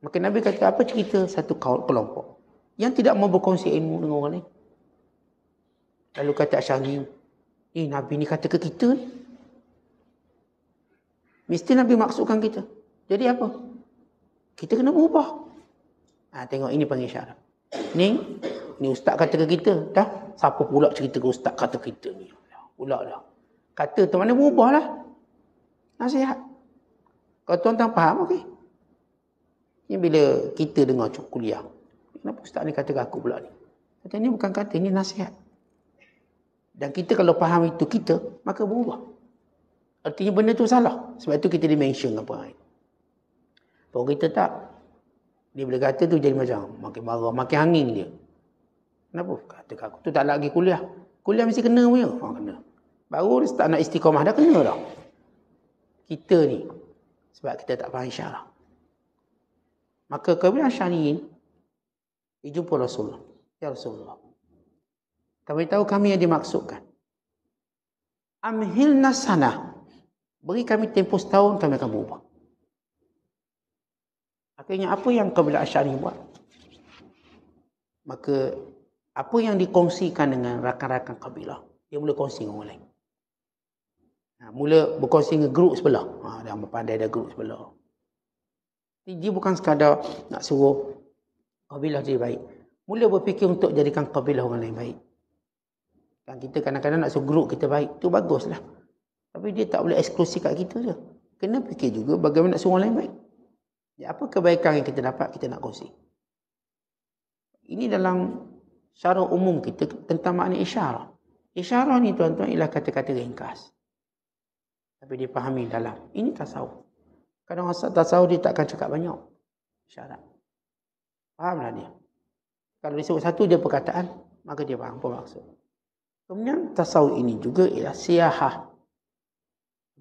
Maka Nabi kata, apa cerita satu kelompok yang tidak mau berkongsi ilmu dengan orang lain? Lalu kata Asyari, Eh Nabi ni kata ke kita ni. Mesti Nabi maksudkan kita. Jadi apa? Kita kena berubah. Ha, tengok ini panggil syarat. Ni, ni ustaz kata ke kita. Dah, siapa pula cerita ke ustaz kata kita ni. Pula dah. Kata tu mana berubah lah. Nasihat. Kalau tuan-tuan faham, okey. Ini bila kita dengar cukup kuliah. Kenapa ustaz ni kata ke aku pula ni? Kata ni bukan kata, ini nasihat. Dan kita kalau faham itu kita, maka berubah. Artinya benda tu salah. Sebab itu kita dimention dengan orang lain. Kalau kita tak, dia boleh kata tu jadi macam makin marah, makin angin dia. Kenapa? Kata aku tu tak lagi kuliah. Kuliah mesti kena punya. Ha, kena. Baru tak nak istiqamah dah kena dah. Kita ni. Sebab kita tak faham syarah. Maka kebiasaan ini, dia jumpa Rasulullah. Ya Rasulullah. Kami tahu kami yang dimaksudkan. Amhil nasana. Beri kami tempoh setahun, kami akan berubah. Akhirnya, apa yang Qabila Asyari buat? Maka, apa yang dikongsikan dengan rakan-rakan Qabila? Dia mula kongsi dengan orang lain. Ha, mula berkongsi dengan grup sebelah. Ha, dia pandai ada grup sebelah. Dia bukan sekadar nak suruh Qabila jadi baik. Mula berfikir untuk jadikan Qabila orang lain baik. Yang kita kadang-kadang nak segrup kita baik. Itu baguslah. Tapi dia tak boleh eksklusif kat kita je. Kena fikir juga bagaimana nak suruh lain baik. Ya, apa kebaikan yang kita dapat, kita nak kongsi. Ini dalam secara umum kita tentang makna isyarah. Isyarah ni tuan-tuan ialah kata-kata ringkas. Tapi dia fahami dalam. Ini tasawuf. Kadang orang tasawuf dia takkan cakap banyak. Isyarat. Fahamlah dia. Kalau disebut satu dia perkataan, maka dia faham apa maksud. Kemudian tasawuf ini juga ialah siyahah.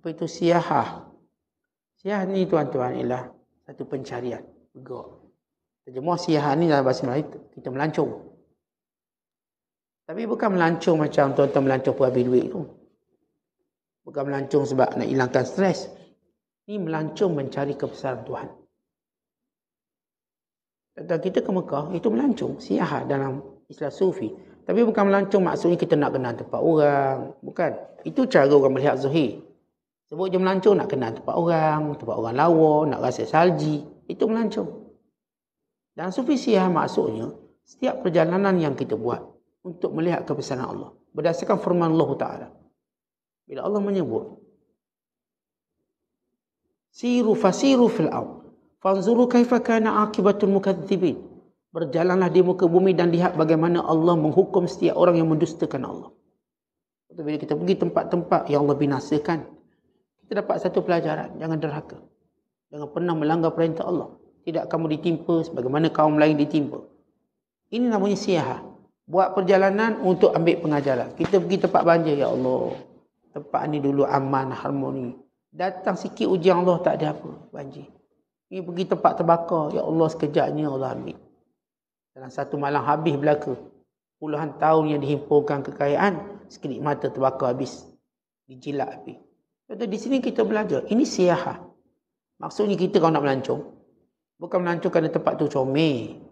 Apa itu siyahah? Siyah ni tuan-tuan ialah satu pencarian. Begok. Terjemah siyahah ni dalam bahasa Melayu kita melancung. Tapi bukan melancung macam tuan-tuan melancung buat duit tu. Bukan melancung sebab nak hilangkan stres. Ini melancung mencari kebesaran Tuhan. Dan kita ke Mekah, itu melancung siyahah dalam Islam Sufi. Tapi bukan melancung maksudnya kita nak kenal tempat orang. Bukan. Itu cara orang melihat Zuhir. Sebut je melancung nak kenal tempat orang, tempat orang lawa, nak rasa salji. Itu melancung. Dan sufisiah maksudnya, setiap perjalanan yang kita buat untuk melihat kebesaran Allah. Berdasarkan firman Allah Ta'ala. Bila Allah menyebut, Siru fasiru fil'aw. Fanzuru kaifa kana akibatul mukadzibin berjalanlah di muka bumi dan lihat bagaimana Allah menghukum setiap orang yang mendustakan Allah. Bila kita pergi tempat-tempat yang Allah binasakan, kita dapat satu pelajaran, jangan derhaka. Jangan pernah melanggar perintah Allah. Tidak kamu ditimpa sebagaimana kaum lain ditimpa. Ini namanya siyah. Buat perjalanan untuk ambil pengajaran. Kita pergi tempat banjir, Ya Allah. Tempat ini dulu aman, harmoni. Datang sikit ujian Allah, tak ada apa. Banjir. Kita pergi tempat terbakar. Ya Allah, sekejapnya Allah ambil dalam satu malam habis belaka. Puluhan tahun yang dihimpunkan kekayaan, sekelip mata terbakar habis. Dijilat api. Contoh di sini kita belajar. Ini siaha. Maksudnya kita kalau nak melancong. Bukan melancong kerana tempat tu comel.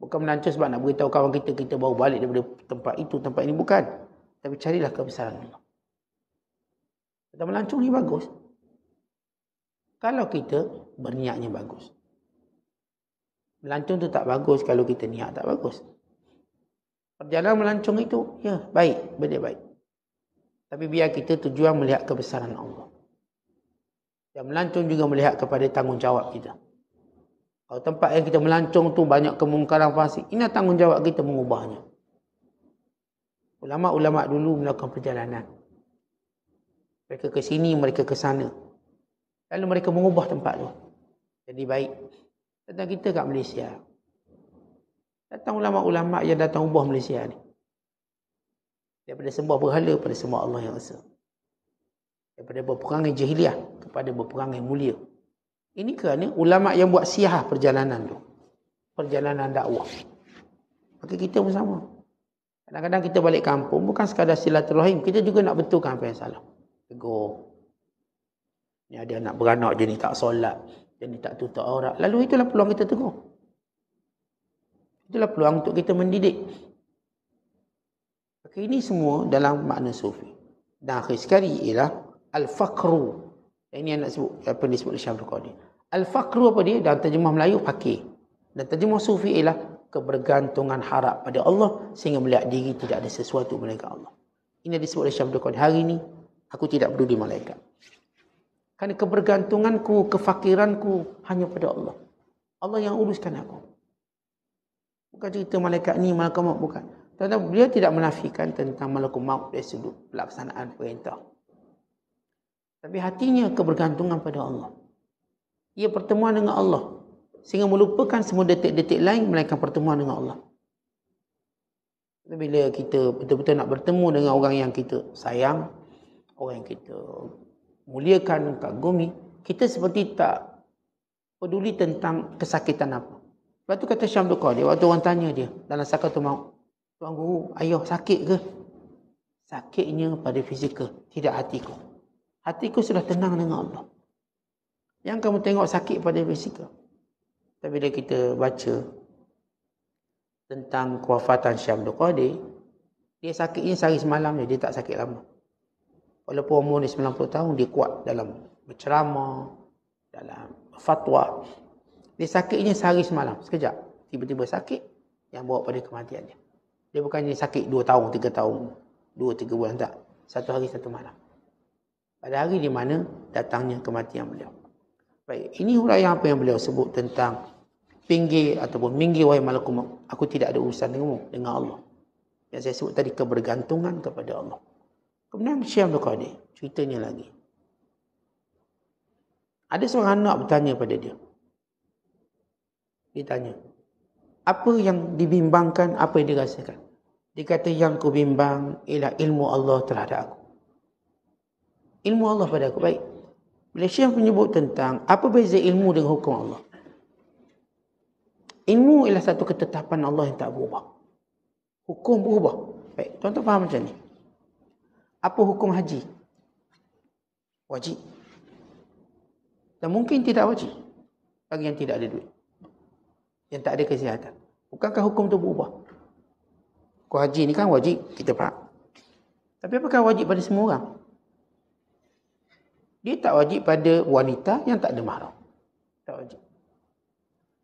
Bukan melancong sebab nak beritahu kawan kita, kita bawa balik daripada tempat itu, tempat ini. Bukan. Tapi carilah kebesaran Allah. Kita melancong ni bagus. Kalau kita berniatnya bagus. Melancung tu tak bagus kalau kita niat tak bagus. Perjalanan melancung itu, ya, baik. Benda baik. Tapi biar kita tujuan melihat kebesaran Allah. Dan melancung juga melihat kepada tanggungjawab kita. Kalau tempat yang kita melancung tu banyak kemungkaran fasik, ini tanggungjawab kita mengubahnya. Ulama-ulama dulu melakukan perjalanan. Mereka ke sini, mereka ke sana. Lalu mereka mengubah tempat tu. Jadi baik. Tentang kita kat Malaysia. Datang ulama-ulama yang datang ubah Malaysia ni. Daripada sembah berhala pada sembah Allah yang rasa. Daripada berperangai jahiliah kepada berperangai mulia. Ini kerana ulama yang buat siah perjalanan tu. Perjalanan dakwah. Maka kita pun sama. Kadang-kadang kita balik kampung bukan sekadar silaturahim. Kita juga nak betulkan apa yang salah. Tegur. Ni ada anak beranak je ni tak solat dan dia tak tutup aurat. Lalu itulah peluang kita tegur. Itulah peluang untuk kita mendidik. Okay, ini semua dalam makna sufi. Dan akhir sekali ialah Al-Fakru. Ini yang nak sebut, apa yang disebut oleh Syabdul Qadir. Al-Fakru apa dia? Dalam terjemah Melayu, fakir. Dan terjemah sufi ialah kebergantungan harap pada Allah sehingga melihat diri tidak ada sesuatu melainkan Allah. Ini yang disebut oleh Syabdul Qadir. Hari ini, aku tidak berdua di malaikat. Kerana kebergantunganku, kefakiranku hanya pada Allah. Allah yang uruskan aku. Bukan cerita malaikat ni, malaikat maut, bukan. tuan beliau tidak menafikan tentang malaikat maut dari sudut pelaksanaan perintah. Tapi hatinya kebergantungan pada Allah. Ia pertemuan dengan Allah. Sehingga melupakan semua detik-detik lain melainkan pertemuan dengan Allah. Bila kita betul-betul nak bertemu dengan orang yang kita sayang, orang yang kita muliakan, kagumi, kita seperti tak peduli tentang kesakitan apa. Lepas tu kata Syamdul Qadir, waktu orang tanya dia dalam sakat tu mau, Tuan Guru, ayah sakit ke? Sakitnya pada fizikal, tidak hatiku. Hatiku sudah tenang dengan Allah. Yang kamu tengok sakit pada fizikal. Tapi bila kita baca tentang kewafatan Syam Qadir, dia sakitnya sehari semalam je, dia tak sakit lama walaupun umur ni 90 tahun dia kuat dalam berceramah dalam fatwa dia sakitnya sehari semalam sekejap tiba-tiba sakit yang bawa pada kematian dia dia bukan dia sakit 2 tahun 3 tahun 2 3 bulan tak satu hari satu malam pada hari di mana datangnya kematian beliau baik ini huraian apa yang beliau sebut tentang pinggir ataupun minggir wahai malakum aku tidak ada urusan denganmu dengan Allah yang saya sebut tadi kebergantungan kepada Allah Kemudian Syekh Abdul Qadir ceritanya lagi. Ada seorang anak bertanya pada dia. Dia tanya, apa yang dibimbangkan, apa yang dirasakan? Dia kata, yang ku bimbang ialah ilmu Allah terhadap aku. Ilmu Allah pada aku. Baik. Bila Syekh menyebut tentang apa beza ilmu dengan hukum Allah. Ilmu ialah satu ketetapan Allah yang tak berubah. Hukum berubah. Baik, tuan-tuan faham macam ni apa hukum haji? Wajib. Dan mungkin tidak wajib bagi yang tidak ada duit. Yang tak ada kesihatan. Bukankah hukum itu berubah? Hukum haji ini kan wajib, kita faham. Tapi apakah wajib pada semua orang? Dia tak wajib pada wanita yang tak ada mahram. Tak wajib.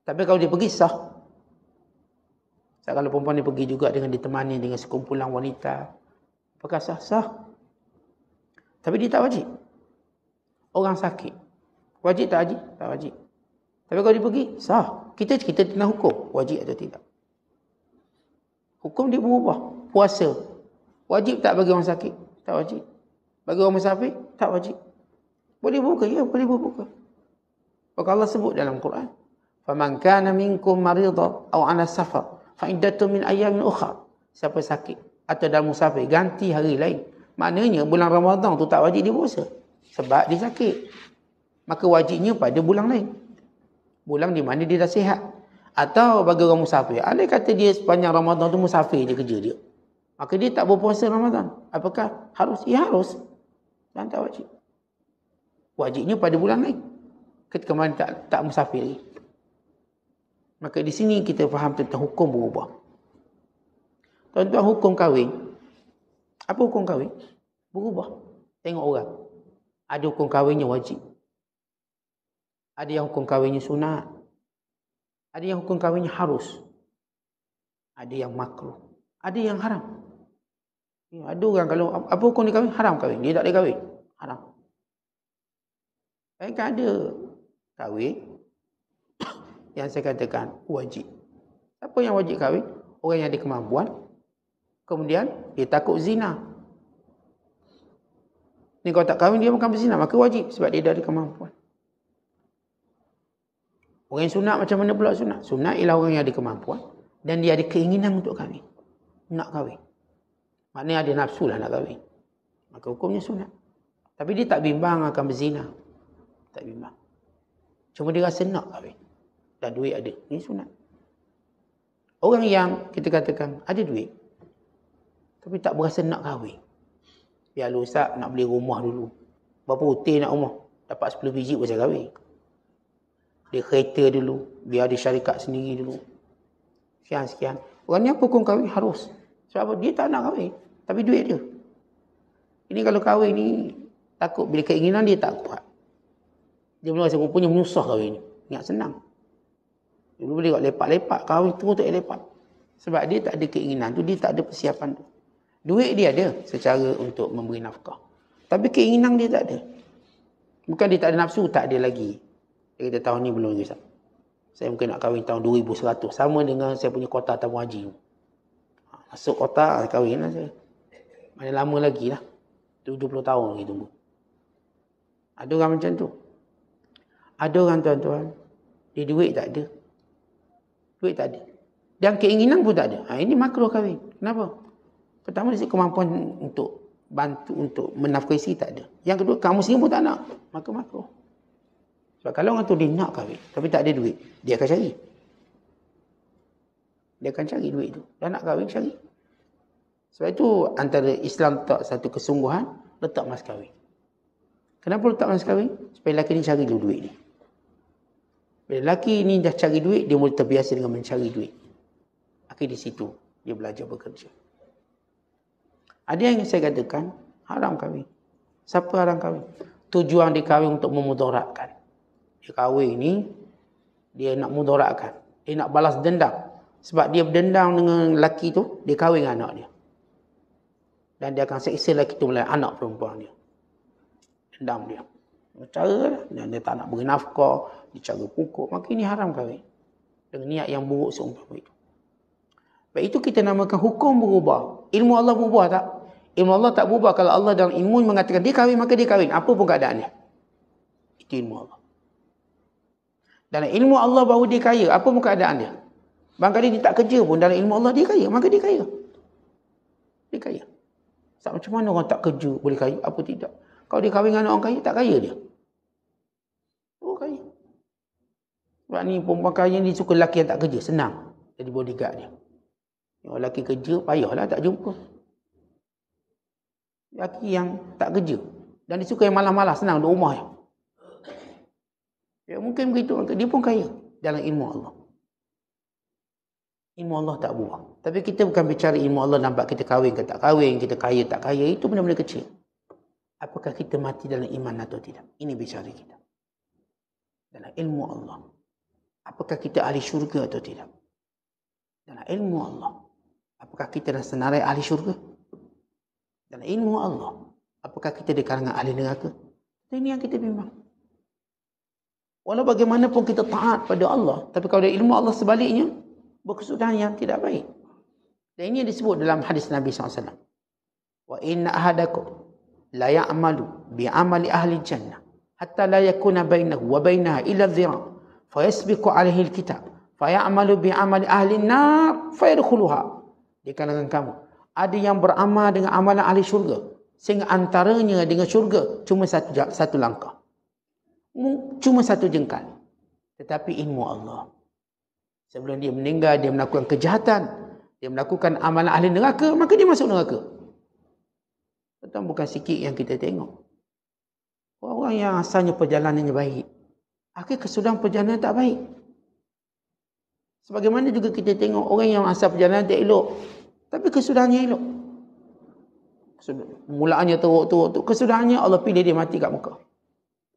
Tapi kalau dia pergi, sah. Sebab kalau perempuan dia pergi juga dengan ditemani dengan sekumpulan wanita, Bekas sah-sah. Tapi dia tak wajib. Orang sakit. Wajib tak wajib? Tak wajib. Tapi kalau dia pergi, sah. Kita kita kena hukum. Wajib atau tidak. Hukum dia berubah. Puasa. Wajib tak bagi orang sakit? Tak wajib. Bagi orang musafir? Tak wajib. Boleh buka? Ya, boleh buka. Maka Allah sebut dalam Quran. فَمَنْ minkum مِنْكُمْ atau أَوْ عَنَا سَفَرْ فَإِدَّتُمْ مِنْ أَيَّمْ أُخَرْ Siapa sakit? atau dah musafir ganti hari lain maknanya bulan Ramadan tu tak wajib dia puasa sebab dia sakit maka wajibnya pada bulan lain bulan di mana dia dah sihat atau bagi orang musafir ada kata dia sepanjang Ramadan tu musafir dia kerja dia maka dia tak berpuasa Ramadan apakah harus ya harus dan tak wajib wajibnya pada bulan lain ketika mana tak tak musafir maka di sini kita faham tentang hukum berubah Tuan-tuan hukum kahwin. Apa hukum kahwin? Berubah. Tengok orang. Ada hukum kahwinnya wajib. Ada yang hukum kahwinnya sunat. Ada yang hukum kahwinnya harus. Ada yang makruh. Ada yang haram. Ya, ada orang kalau apa hukum dia kahwin? Haram kahwin. Dia tak boleh kahwin. Haram. Baik kan ada kahwin [coughs] yang saya katakan wajib. Apa yang wajib kahwin? Orang yang ada kemampuan Kemudian dia takut zina. Ni kalau tak kahwin dia bukan berzina maka wajib sebab dia dah ada kemampuan. Orang sunat macam mana pula sunat? Sunat ialah orang yang ada kemampuan dan dia ada keinginan untuk kahwin. Nak kahwin. Maknanya ada nafsu lah nak kahwin. Maka hukumnya sunat. Tapi dia tak bimbang akan berzina. Tak bimbang. Cuma dia rasa nak kahwin. Dan duit ada. Ini sunat. Orang yang kita katakan ada duit, tapi tak berasa nak kahwin. Biar lu Ustaz nak beli rumah dulu. Berapa hutin nak rumah? Dapat 10 biji pun saya kahwin. Beli kereta dulu. Biar di syarikat sendiri dulu. Sekian-sekian. Orang ni apa pun kahwin harus. Sebab Dia tak nak kahwin. Tapi duit dia. Ini kalau kahwin ni, takut bila keinginan dia tak kuat. Dia belum rasa rupanya menyusah kahwin ni. Ingat senang. Dia boleh buat lepak-lepak. Kahwin tu tak boleh lepak. Sebab dia tak ada keinginan tu, dia tak ada persiapan tu. Duit dia ada secara untuk memberi nafkah. Tapi keinginan dia tak ada. Bukan dia tak ada nafsu, tak ada lagi. Dia kata tahun ni belum lagi Saya mungkin nak kahwin tahun 2100. Sama dengan saya punya kota tabung haji. Ha, masuk kota, ah, kahwin lah saya. Mana lama lagi lah. 70 tahun lagi tunggu. Ada orang macam tu. Ada orang tuan-tuan, dia duit tak ada. Duit tak ada. Dan keinginan pun tak ada. Ha, ini makro kahwin. Kenapa? Pertama dari kemampuan untuk bantu untuk menafkahi si tak ada. Yang kedua kamu sendiri pun tak nak maka maka. Sebab kalau orang tu dia nak kahwin tapi tak ada duit, dia akan cari. Dia akan cari duit tu. Dah nak kahwin cari. Sebab itu antara Islam tak satu kesungguhan letak mas kahwin. Kenapa letak mas kahwin? Supaya lelaki ni cari dulu duit ni. Bila lelaki ni dah cari duit, dia mula terbiasa dengan mencari duit. Akhirnya di situ dia belajar bekerja. Ada yang saya katakan, haram kahwin. Siapa haram kahwin? Tujuan dia kahwin untuk memudaratkan. Dia kahwin ni, dia nak mudaratkan. Dia nak balas dendam. Sebab dia berdendam dengan lelaki tu, dia kahwin dengan anak dia. Dan dia akan seksa lelaki tu melalui anak perempuan dia. Dendam dia. Cara lah. Dan dia tak nak beri nafkah, dia cara pukul. Maka ini haram kahwin. Dengan niat yang buruk seumpama itu. Baik itu kita namakan hukum berubah. Ilmu Allah berubah tak? Ilmu Allah tak berubah kalau Allah dalam ilmu mengatakan dia kahwin maka dia kahwin. Apa pun keadaannya. Itu ilmu Allah. Dalam ilmu Allah baru dia kaya. Apa pun keadaannya. Bangka dia tak kerja pun dalam ilmu Allah dia kaya. Maka dia kaya. Dia kaya. Tak macam mana orang tak kerja boleh kaya. Apa tidak. Kalau dia kahwin dengan orang kaya tak kaya dia. Oh kaya. Sebab ni perempuan kaya ni suka lelaki yang tak kerja. Senang. Jadi bodyguard dia. Yang lelaki kerja, payahlah tak jumpa. Lelaki yang tak kerja. Dan dia suka yang malas-malas, senang di rumah. Ya, mungkin begitu. Dia pun kaya dalam ilmu Allah. Ilmu Allah tak buah. Tapi kita bukan bicara ilmu Allah nampak kita kahwin ke tak kahwin, kita kaya tak kaya. Itu benda-benda kecil. Apakah kita mati dalam iman atau tidak? Ini bicara kita. Dalam ilmu Allah. Apakah kita ahli syurga atau tidak? Dalam ilmu Allah. Apakah kita dah senarai ahli syurga? Dalam ilmu Allah. Apakah kita di kalangan ahli neraka? Ini yang kita bimbang. Walau bagaimanapun kita taat pada Allah. Tapi kalau ada ilmu Allah sebaliknya. Berkesudahan yang tidak baik. Dan ini yang disebut dalam hadis Nabi SAW. Wa inna ahadakum la ya'malu bi amali ahli jannah hatta la yakuna bainahu wa bainaha illa dhira fa yasbiqu alayhi alkitab fa ya'malu bi amali ahli an-nar fa yadkhuluha di kalangan kamu. Ada yang beramal dengan amalan ahli syurga. Sehingga antaranya dengan syurga cuma satu satu langkah. Cuma satu jengkal. Tetapi ilmu Allah. Sebelum dia meninggal, dia melakukan kejahatan. Dia melakukan amalan ahli neraka, maka dia masuk neraka. Tentang bukan sikit yang kita tengok. Orang-orang yang asalnya perjalanannya baik. Akhir kesudahan perjalanan tak baik. Sebagaimana juga kita tengok orang yang asal perjalanan tak elok. Tapi kesudahannya elok. Mulaannya teruk-teruk. Teruk. Kesudahannya Allah pilih dia mati kat muka.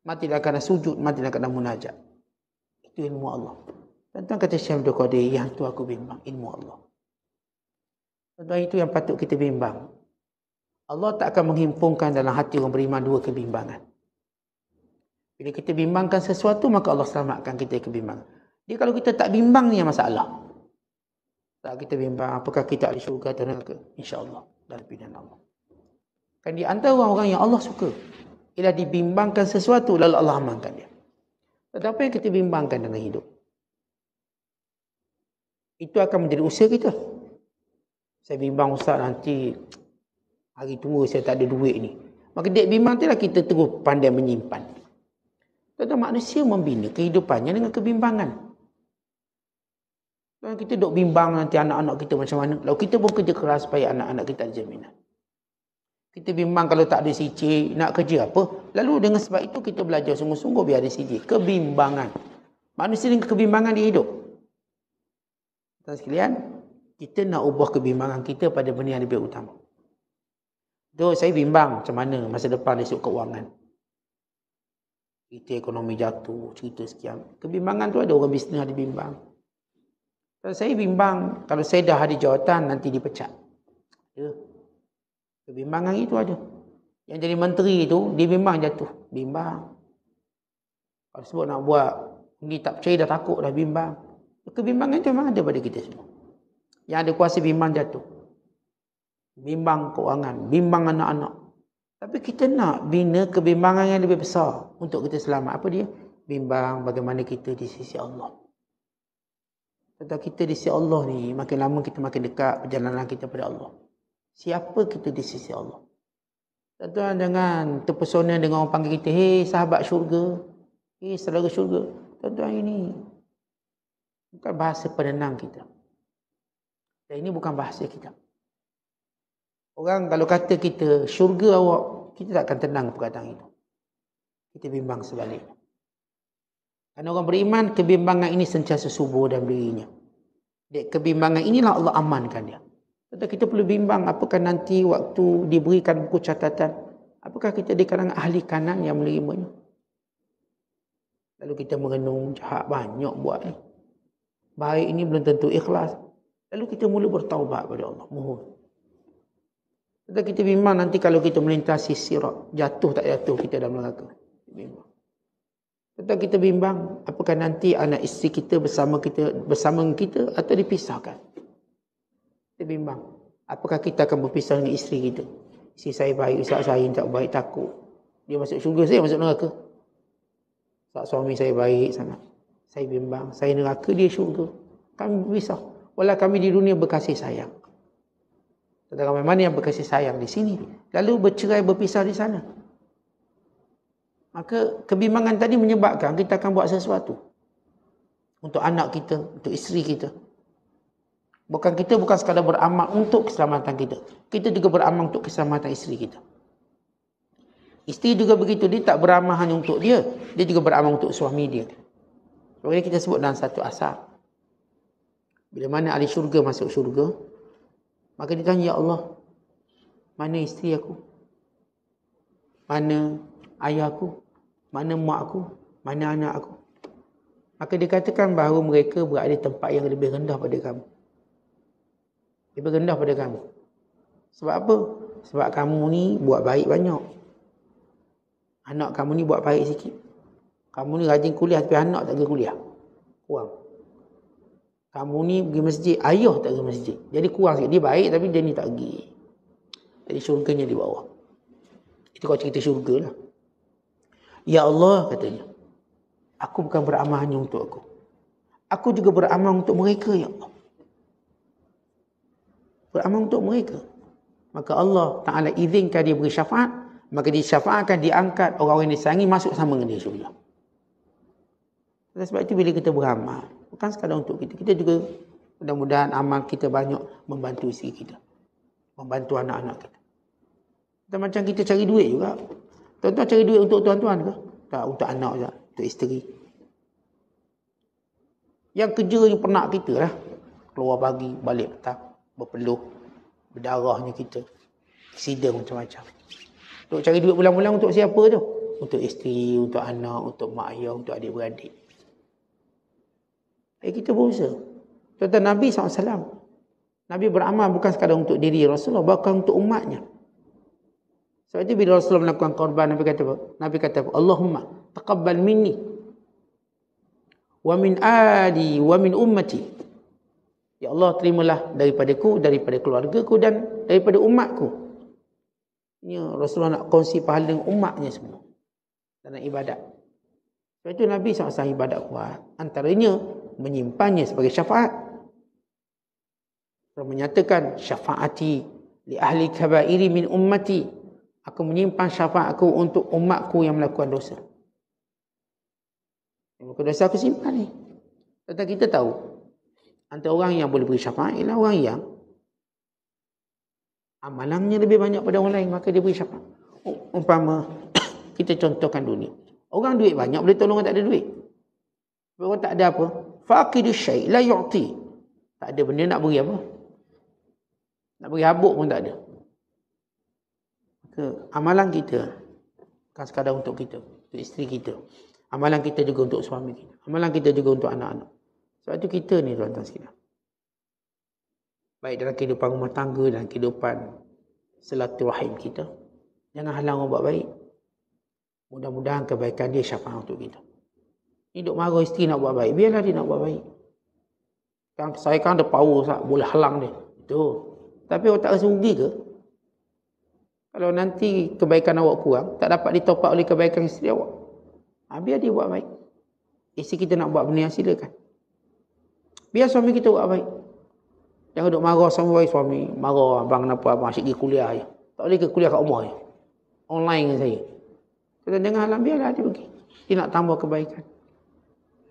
Mati dah kerana sujud. Mati dah kerana munajat. Itu ilmu Allah. Tentang kata Syekh Abdul Qadir, yang tu aku bimbang. Ilmu Allah. Tentang itu yang patut kita bimbang. Allah tak akan menghimpunkan dalam hati orang beriman dua kebimbangan. Bila kita bimbangkan sesuatu, maka Allah selamatkan kita kebimbangan. Dia kalau kita tak bimbang ni yang masalah. Tak kita bimbang apakah kita ada syurga atau neraka. InsyaAllah. Dalam pilihan Allah. Kan di antara orang-orang yang Allah suka. Ialah dibimbangkan sesuatu. Lalu Allah amankan dia. Tetapi yang kita bimbangkan dalam hidup. Itu akan menjadi usaha kita. Saya bimbang ustaz nanti. Hari tua saya tak ada duit ni. Maka dia bimbang tu lah kita terus pandai menyimpan. Tentang manusia membina kehidupannya dengan kebimbangan. Kalau kita dok bimbang nanti anak-anak kita macam mana. Kalau kita pun kerja keras supaya anak-anak kita ada jaminan. Kita bimbang kalau tak ada CJ, nak kerja apa. Lalu dengan sebab itu kita belajar sungguh-sungguh biar ada CJ. Kebimbangan. Manusia dengan kebimbangan di hidup. Tuan sekalian, kita nak ubah kebimbangan kita pada benda yang lebih utama. Tu saya bimbang macam mana masa depan esok keuangan. Kita ekonomi jatuh, cerita sekian. Kebimbangan tu ada orang bisnes ada bimbang. Kalau saya bimbang, kalau saya dah ada jawatan, nanti dipecat. Ya. Kebimbangan itu ada. Yang jadi menteri itu, dia bimbang jatuh. Bimbang. Kalau sebut nak buat, ni tak percaya dah takut dah bimbang. Kebimbangan itu memang ada pada kita semua. Yang ada kuasa bimbang jatuh. Bimbang keuangan, bimbang anak-anak. Tapi kita nak bina kebimbangan yang lebih besar untuk kita selamat. Apa dia? Bimbang bagaimana kita di sisi Allah. Tentang kita di sisi Allah ni, makin lama kita makin dekat perjalanan kita pada Allah. Siapa kita di sisi Allah? Tuan-tuan jangan terpesona dengan orang panggil kita, hei sahabat syurga, hei saudara syurga. tuan ini bukan bahasa perenang kita. Dan ini bukan bahasa kita. Orang kalau kata kita syurga awak, kita takkan tenang perkataan itu. Kita bimbang sebaliknya. Dan orang beriman, kebimbangan ini sentiasa subuh dan dirinya. Kebimbangan inilah Allah amankan dia. Tetapi kita perlu bimbang apakah nanti waktu diberikan buku catatan. Apakah kita di kalangan ahli kanan yang menerimanya? Lalu kita merenung jahat banyak buat ni. Baik ini belum tentu ikhlas. Lalu kita mula bertaubat kepada Allah. Mohon. Kita kita bimbang nanti kalau kita melintasi sirat. Jatuh tak jatuh kita dalam neraka. Bimbang. Tentang kita bimbang apakah nanti anak isteri kita bersama kita bersama kita atau dipisahkan. Kita bimbang apakah kita akan berpisah dengan isteri kita. Si saya baik, isteri saya tak baik, takut. Dia masuk syurga, saya masuk neraka. Sebab suami saya baik sangat. Saya bimbang, saya neraka, dia syurga. Kami berpisah. Walau kami di dunia berkasih sayang. Tentang ramai mana yang berkasih sayang di sini. Lalu bercerai berpisah di sana. Maka kebimbangan tadi menyebabkan kita akan buat sesuatu. Untuk anak kita, untuk isteri kita. Bukan kita bukan sekadar beramal untuk keselamatan kita. Kita juga beramal untuk keselamatan isteri kita. Isteri juga begitu. Dia tak beramal hanya untuk dia. Dia juga beramal untuk suami dia. Sebab kita sebut dalam satu asar. Bila mana ahli syurga masuk syurga. Maka dia tanya, Ya Allah. Mana isteri aku? Mana ayah aku? Mana mak aku? Mana anak aku? Maka dikatakan bahawa mereka berada di tempat yang lebih rendah pada kamu. Lebih rendah pada kamu. Sebab apa? Sebab kamu ni buat baik banyak. Anak kamu ni buat baik sikit. Kamu ni rajin kuliah tapi anak tak pergi kuliah. Kurang. Kamu ni pergi masjid, ayah tak pergi masjid. Jadi kurang sikit. Dia baik tapi dia ni tak pergi. Jadi syurganya di bawah. Itu kau cerita syurga lah. Ya Allah katanya. Aku bukan beramal hanya untuk aku. Aku juga beramal untuk mereka ya Allah. Beramal untuk mereka. Maka Allah Ta'ala izinkan dia beri syafaat. Maka dia syafaatkan, diangkat orang-orang yang disayangi masuk sama dengan dia syurga. Oleh sebab itu bila kita beramal, bukan sekadar untuk kita. Kita juga mudah-mudahan amal kita banyak membantu isteri kita. Membantu anak-anak kita. Dan macam kita cari duit juga. Tuan-tuan cari duit untuk tuan-tuan ke? Tak, untuk anak je. Lah, untuk isteri. Yang kerja yang penat kita lah. Keluar pagi, balik petang. Berpeluh. Berdarahnya kita. Sida macam-macam. Untuk cari duit pulang-pulang untuk siapa tu? Untuk isteri, untuk anak, untuk mak ayah, untuk adik-beradik. Eh, kita berusaha. Tuan-tuan Nabi SAW. Nabi beramal bukan sekadar untuk diri Rasulullah, bahkan untuk umatnya. Sebab itu bila Rasulullah melakukan korban, Nabi kata apa? Nabi kata apa? Allahumma taqabbal minni wa min ali wa min ummati. Ya Allah terimalah daripadaku, daripada keluargaku dan daripada umatku. Ya Rasulullah nak kongsi pahala dengan umatnya semua. Dalam ibadat. Sebab itu Nabi SAW ibadat kuat. Antaranya menyimpannya sebagai syafaat. Menyatakan syafaati li ahli kabairi min ummati aku menyimpan syafaat aku untuk umatku yang melakukan dosa. Yang melakukan dosa aku simpan ni. Tetapi kita tahu, antara orang yang boleh beri syafaat ialah orang yang amalannya lebih banyak pada orang lain, maka dia beri syafaat. Oh, umpama, [coughs] kita contohkan dunia. Orang duit banyak boleh tolong orang tak ada duit. Sebab orang tak ada apa. Fakir syait la yu'ti. Tak ada benda nak beri apa. Nak beri habuk pun tak ada ke amalan kita bukan sekadar untuk kita, untuk isteri kita. Amalan kita juga untuk suami kita. Amalan kita juga untuk anak-anak. Sebab itu kita ni tuan-tuan sekalian. Baik dalam kehidupan rumah tangga dan kehidupan silaturahim kita. Jangan halang orang buat baik. Mudah-mudahan kebaikan dia syafaat untuk kita. Ni duk marah isteri nak buat baik. Biarlah dia nak buat baik. Kan, saya kan ada power sah. Boleh halang dia. Itu. Tapi awak tak rasa rugi ke? Kalau nanti kebaikan awak kurang, tak dapat ditopak oleh kebaikan isteri awak. Ha, biar dia buat baik. Isteri kita nak buat benda yang silakan. Biar suami kita buat baik. Jangan duduk marah suami suami. Marah abang kenapa abang asyik pergi kuliah. Ya. Tak boleh ke kuliah kat rumah. Ya. Online dengan saya. Kita dengar alam biarlah dia pergi. Dia nak tambah kebaikan.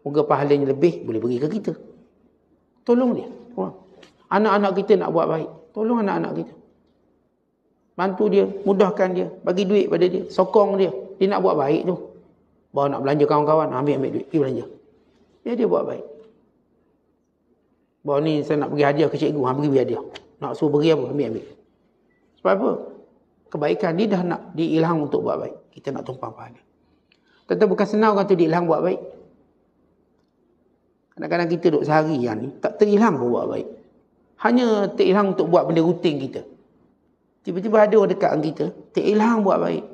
Moga pahalanya lebih boleh pergi ke kita. Tolong dia. Anak-anak kita nak buat baik. Tolong anak-anak kita. Bantu dia, mudahkan dia, bagi duit pada dia, sokong dia. Dia nak buat baik tu. Bawa nak belanja kawan-kawan, ambil-ambil duit, pergi belanja. Ya dia buat baik. Bawa ni saya nak pergi hadiah ke cikgu, ha, pergi hadiah. Nak suruh pergi apa, ambil-ambil. Sebab apa? Kebaikan dia dah nak diilhang untuk buat baik. Kita nak tumpang pahala. Tentu bukan senang orang tu diilhang buat baik. Kadang-kadang kita duduk sehari yang ni, tak terilhang buat baik. Hanya terilhang untuk buat benda rutin kita. Tiba-tiba ada orang dekat dengan kita, terilhang buat baik.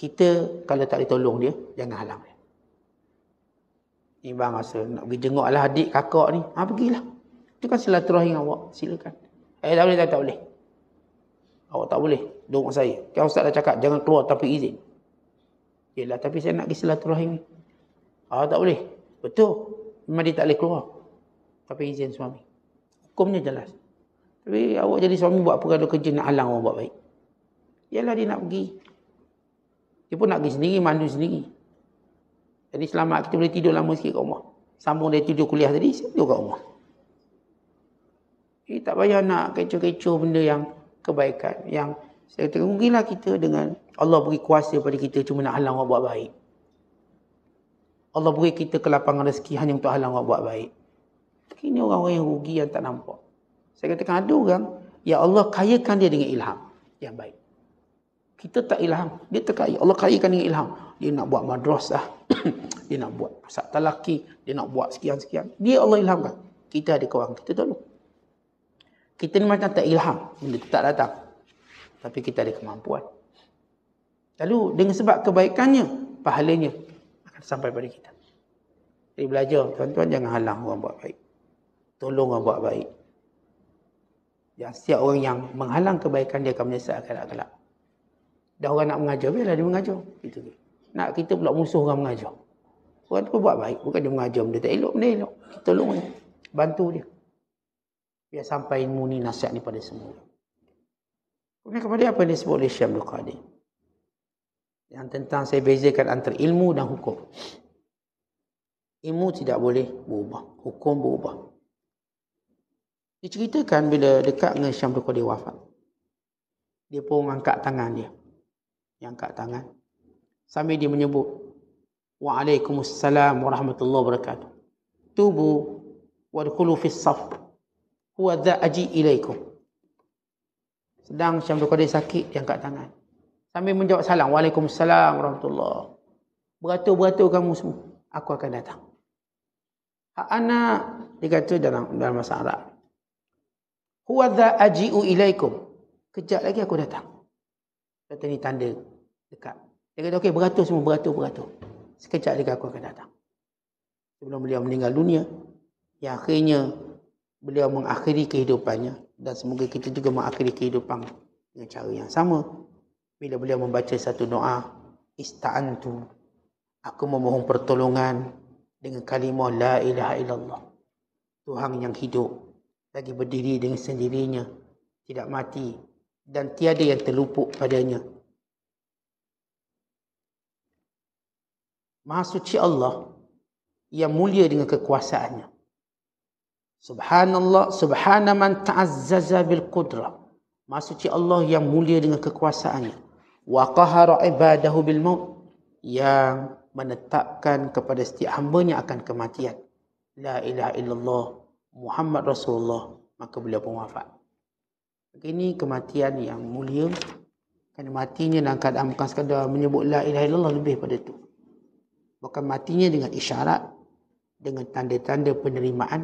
Kita kalau tak tolong dia, jangan halang dia. Imbang rasa nak pergi jenguklah adik kakak ni. Ha pergilah. Itu kan silaturahim awak, silakan. Eh tak boleh, tak, tak boleh. Awak tak boleh. Dorong saya. Kan ustaz dah cakap jangan keluar tapi izin. Yalah tapi saya nak pergi silaturahim ni. Ah tak boleh. Betul. Memang dia tak boleh keluar. Tapi izin suami. Hukumnya jelas. Tapi awak jadi suami buat apa kalau kerja nak halang orang buat baik? Yalah dia nak pergi. Dia pun nak pergi sendiri, mandu sendiri. Jadi selamat kita boleh tidur lama sikit kat rumah. Sambung dari tidur kuliah tadi, tidur kat rumah. Jadi eh, tak payah nak kecoh-kecoh benda yang kebaikan. Yang saya kata, mungkinlah kita dengan Allah beri kuasa pada kita cuma nak halang orang buat baik. Allah beri kita kelapangan rezeki hanya untuk halang orang buat baik. Ini orang-orang yang rugi yang tak nampak. Saya katakan ada orang Ya Allah kayakan dia dengan ilham Yang baik Kita tak ilham Dia terkaya Allah kayakan dengan ilham Dia nak buat madrasah [coughs] Dia nak buat pusat talaki Dia nak buat sekian-sekian Dia Allah ilhamkan Kita ada kawan Kita tolong Kita ni macam tak ilham Benda tak datang Tapi kita ada kemampuan Lalu dengan sebab kebaikannya Pahalanya Akan sampai pada kita Jadi belajar Tuan-tuan jangan halang orang buat baik Tolong orang buat baik yang setiap orang yang menghalang kebaikan dia akan menyesal kelak-kelak. Dah orang nak mengajar, biarlah dia mengajar. Itu Nak kita pula musuh orang mengajar. Orang tu buat baik. Bukan dia mengajar benda tak elok, benda elok. Kita tolong dia. Bantu dia. Biar sampai ilmu ni nasihat ni pada semua. Kemudian kepada apa yang disebut oleh Syekh Abdul Yang tentang saya bezakan antara ilmu dan hukum. Ilmu tidak boleh berubah. Hukum berubah. Diceritakan bila dekat dengan Syam Dukul dia wafat. Dia pun angkat tangan dia. Dia angkat tangan. Sambil dia menyebut. waalaikumussalam warahmatullahi wabarakatuh. Tubu wadkulu fissaf. Huwa dha'aji ilaikum. Sedang Syam Dukul sakit, dia angkat tangan. Sambil menjawab salam. Waalaikumsalam warahmatullahi Beratur-beratur kamu semua. Aku akan datang. Hak anak, dia kata dalam, dalam masa Arab huwa dha aji'u ilaikum kejap lagi aku datang kata ni tanda dekat dia kata okey beratur semua beratur beratur sekejap lagi aku akan datang sebelum beliau meninggal dunia yang akhirnya beliau mengakhiri kehidupannya dan semoga kita juga mengakhiri kehidupan dengan cara yang sama bila beliau membaca satu doa ista'antu aku memohon pertolongan dengan kalimah la ilaha illallah Tuhan yang hidup lagi berdiri dengan sendirinya tidak mati dan tiada yang terlupuk padanya Maha suci Allah yang mulia dengan kekuasaannya Subhanallah subhana man ta'azzaza bil qudrah Maha suci Allah yang mulia dengan kekuasaannya wa qahara ibadahu bil maut yang menetapkan kepada setiap hamba-Nya akan kematian la ilaha illallah Muhammad Rasulullah maka beliau pun wafat. Ini kematian yang mulia kerana matinya dalam keadaan bukan sekadar menyebut la ilaha illallah lebih pada itu. Bukan matinya dengan isyarat, dengan tanda-tanda penerimaan,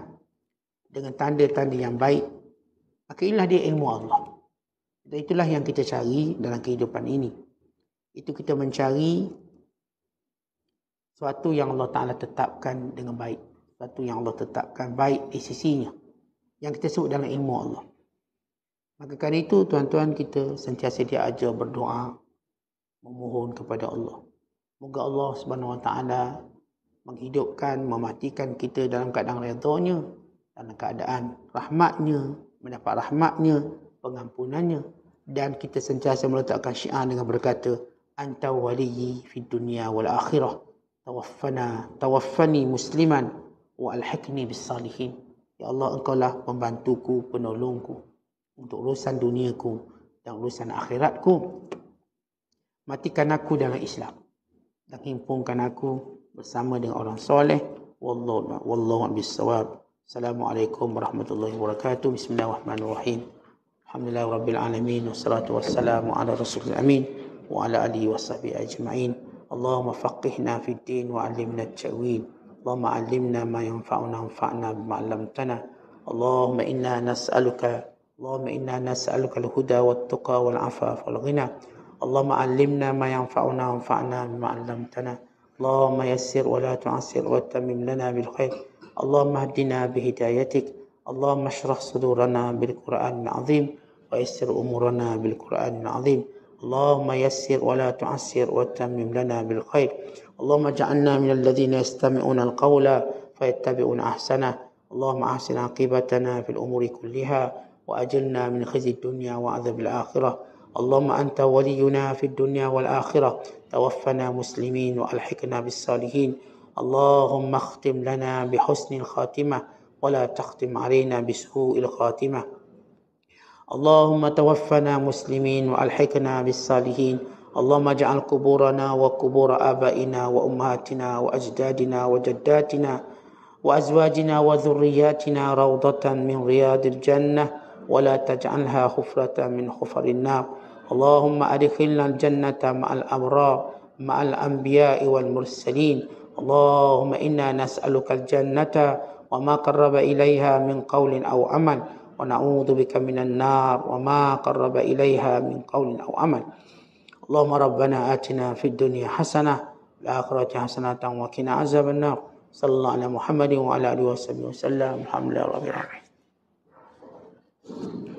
dengan tanda-tanda yang baik. Maka inilah dia ilmu Allah. Dan itulah yang kita cari dalam kehidupan ini. Itu kita mencari sesuatu yang Allah Ta'ala tetapkan dengan baik. Satu yang Allah tetapkan baik di sisinya yang kita sebut dalam ilmu Allah. Maka kerana itu tuan-tuan kita sentiasa diajar berdoa memohon kepada Allah. Moga Allah Subhanahu Wa Taala menghidupkan, mematikan kita dalam keadaan redha-Nya dalam keadaan rahmatnya, mendapat rahmatnya, pengampunannya dan kita sentiasa meletakkan syiar dengan berkata anta waliyyi fid dunya wal akhirah tawaffana tawaffani musliman wa alhaqni bis salihin. Ya Allah engkau lah pembantuku, penolongku untuk urusan duniaku dan urusan akhiratku. Matikan aku dalam Islam dan himpunkan aku bersama dengan orang soleh. Wallahu wallahu bisawab. Assalamualaikum warahmatullahi wabarakatuh. Bismillahirrahmanirrahim. Alhamdulillah rabbil alamin wassalatu wassalamu ala rasulil amin wa ala alihi washabihi ajmain. Allahumma faqihna fid din wa 'allimna at-ta'wil. اللهم علمنا ما ينفعنا وانفعنا بما علمتنا اللهم إنا نسألك اللهم إنا نسألك الهدى والتقى والعفاف والغنى اللهم علمنا ما ينفعنا وانفعنا بما علمتنا اللهم يسر ولا تعسر واتمم لنا بالخير اللهم اهدنا بهدايتك اللهم اشرح صدورنا بالقرآن العظيم ويسر أمورنا بالقرآن العظيم اللهم يسر ولا تعسر واتمم لنا بالخير اللهم اجعلنا من الذين يستمعون القول فيتبعون أحسنه اللهم أحسن عاقبتنا في الأمور كلها وأجلنا من خزي الدنيا وعذاب الآخرة اللهم أنت ولينا في الدنيا والآخرة توفنا مسلمين وألحقنا بالصالحين اللهم اختم لنا بحسن الخاتمة ولا تختم علينا بسوء الخاتمة اللهم توفنا مسلمين وألحقنا بالصالحين اللهم اجعل قبورنا وقبور آبائنا وأمهاتنا وأجدادنا وجداتنا وأزواجنا وذرياتنا روضة من رياض الجنة ولا تجعلها خفرة من خفر النار اللهم أدخلنا الجنة مع الأبرار مع الأنبياء والمرسلين اللهم إنا نسألك الجنة وما قرب إليها من قول أو عمل ونعوذ بك من النار وما قرب إليها من قول أو عمل اللهم ربنا آتنا في الدنيا حسنة والآخرة حسنة وقنا عذاب النار صلى الله على محمد وعلى آله وصحبه وسلم الحمد لله رب العالمين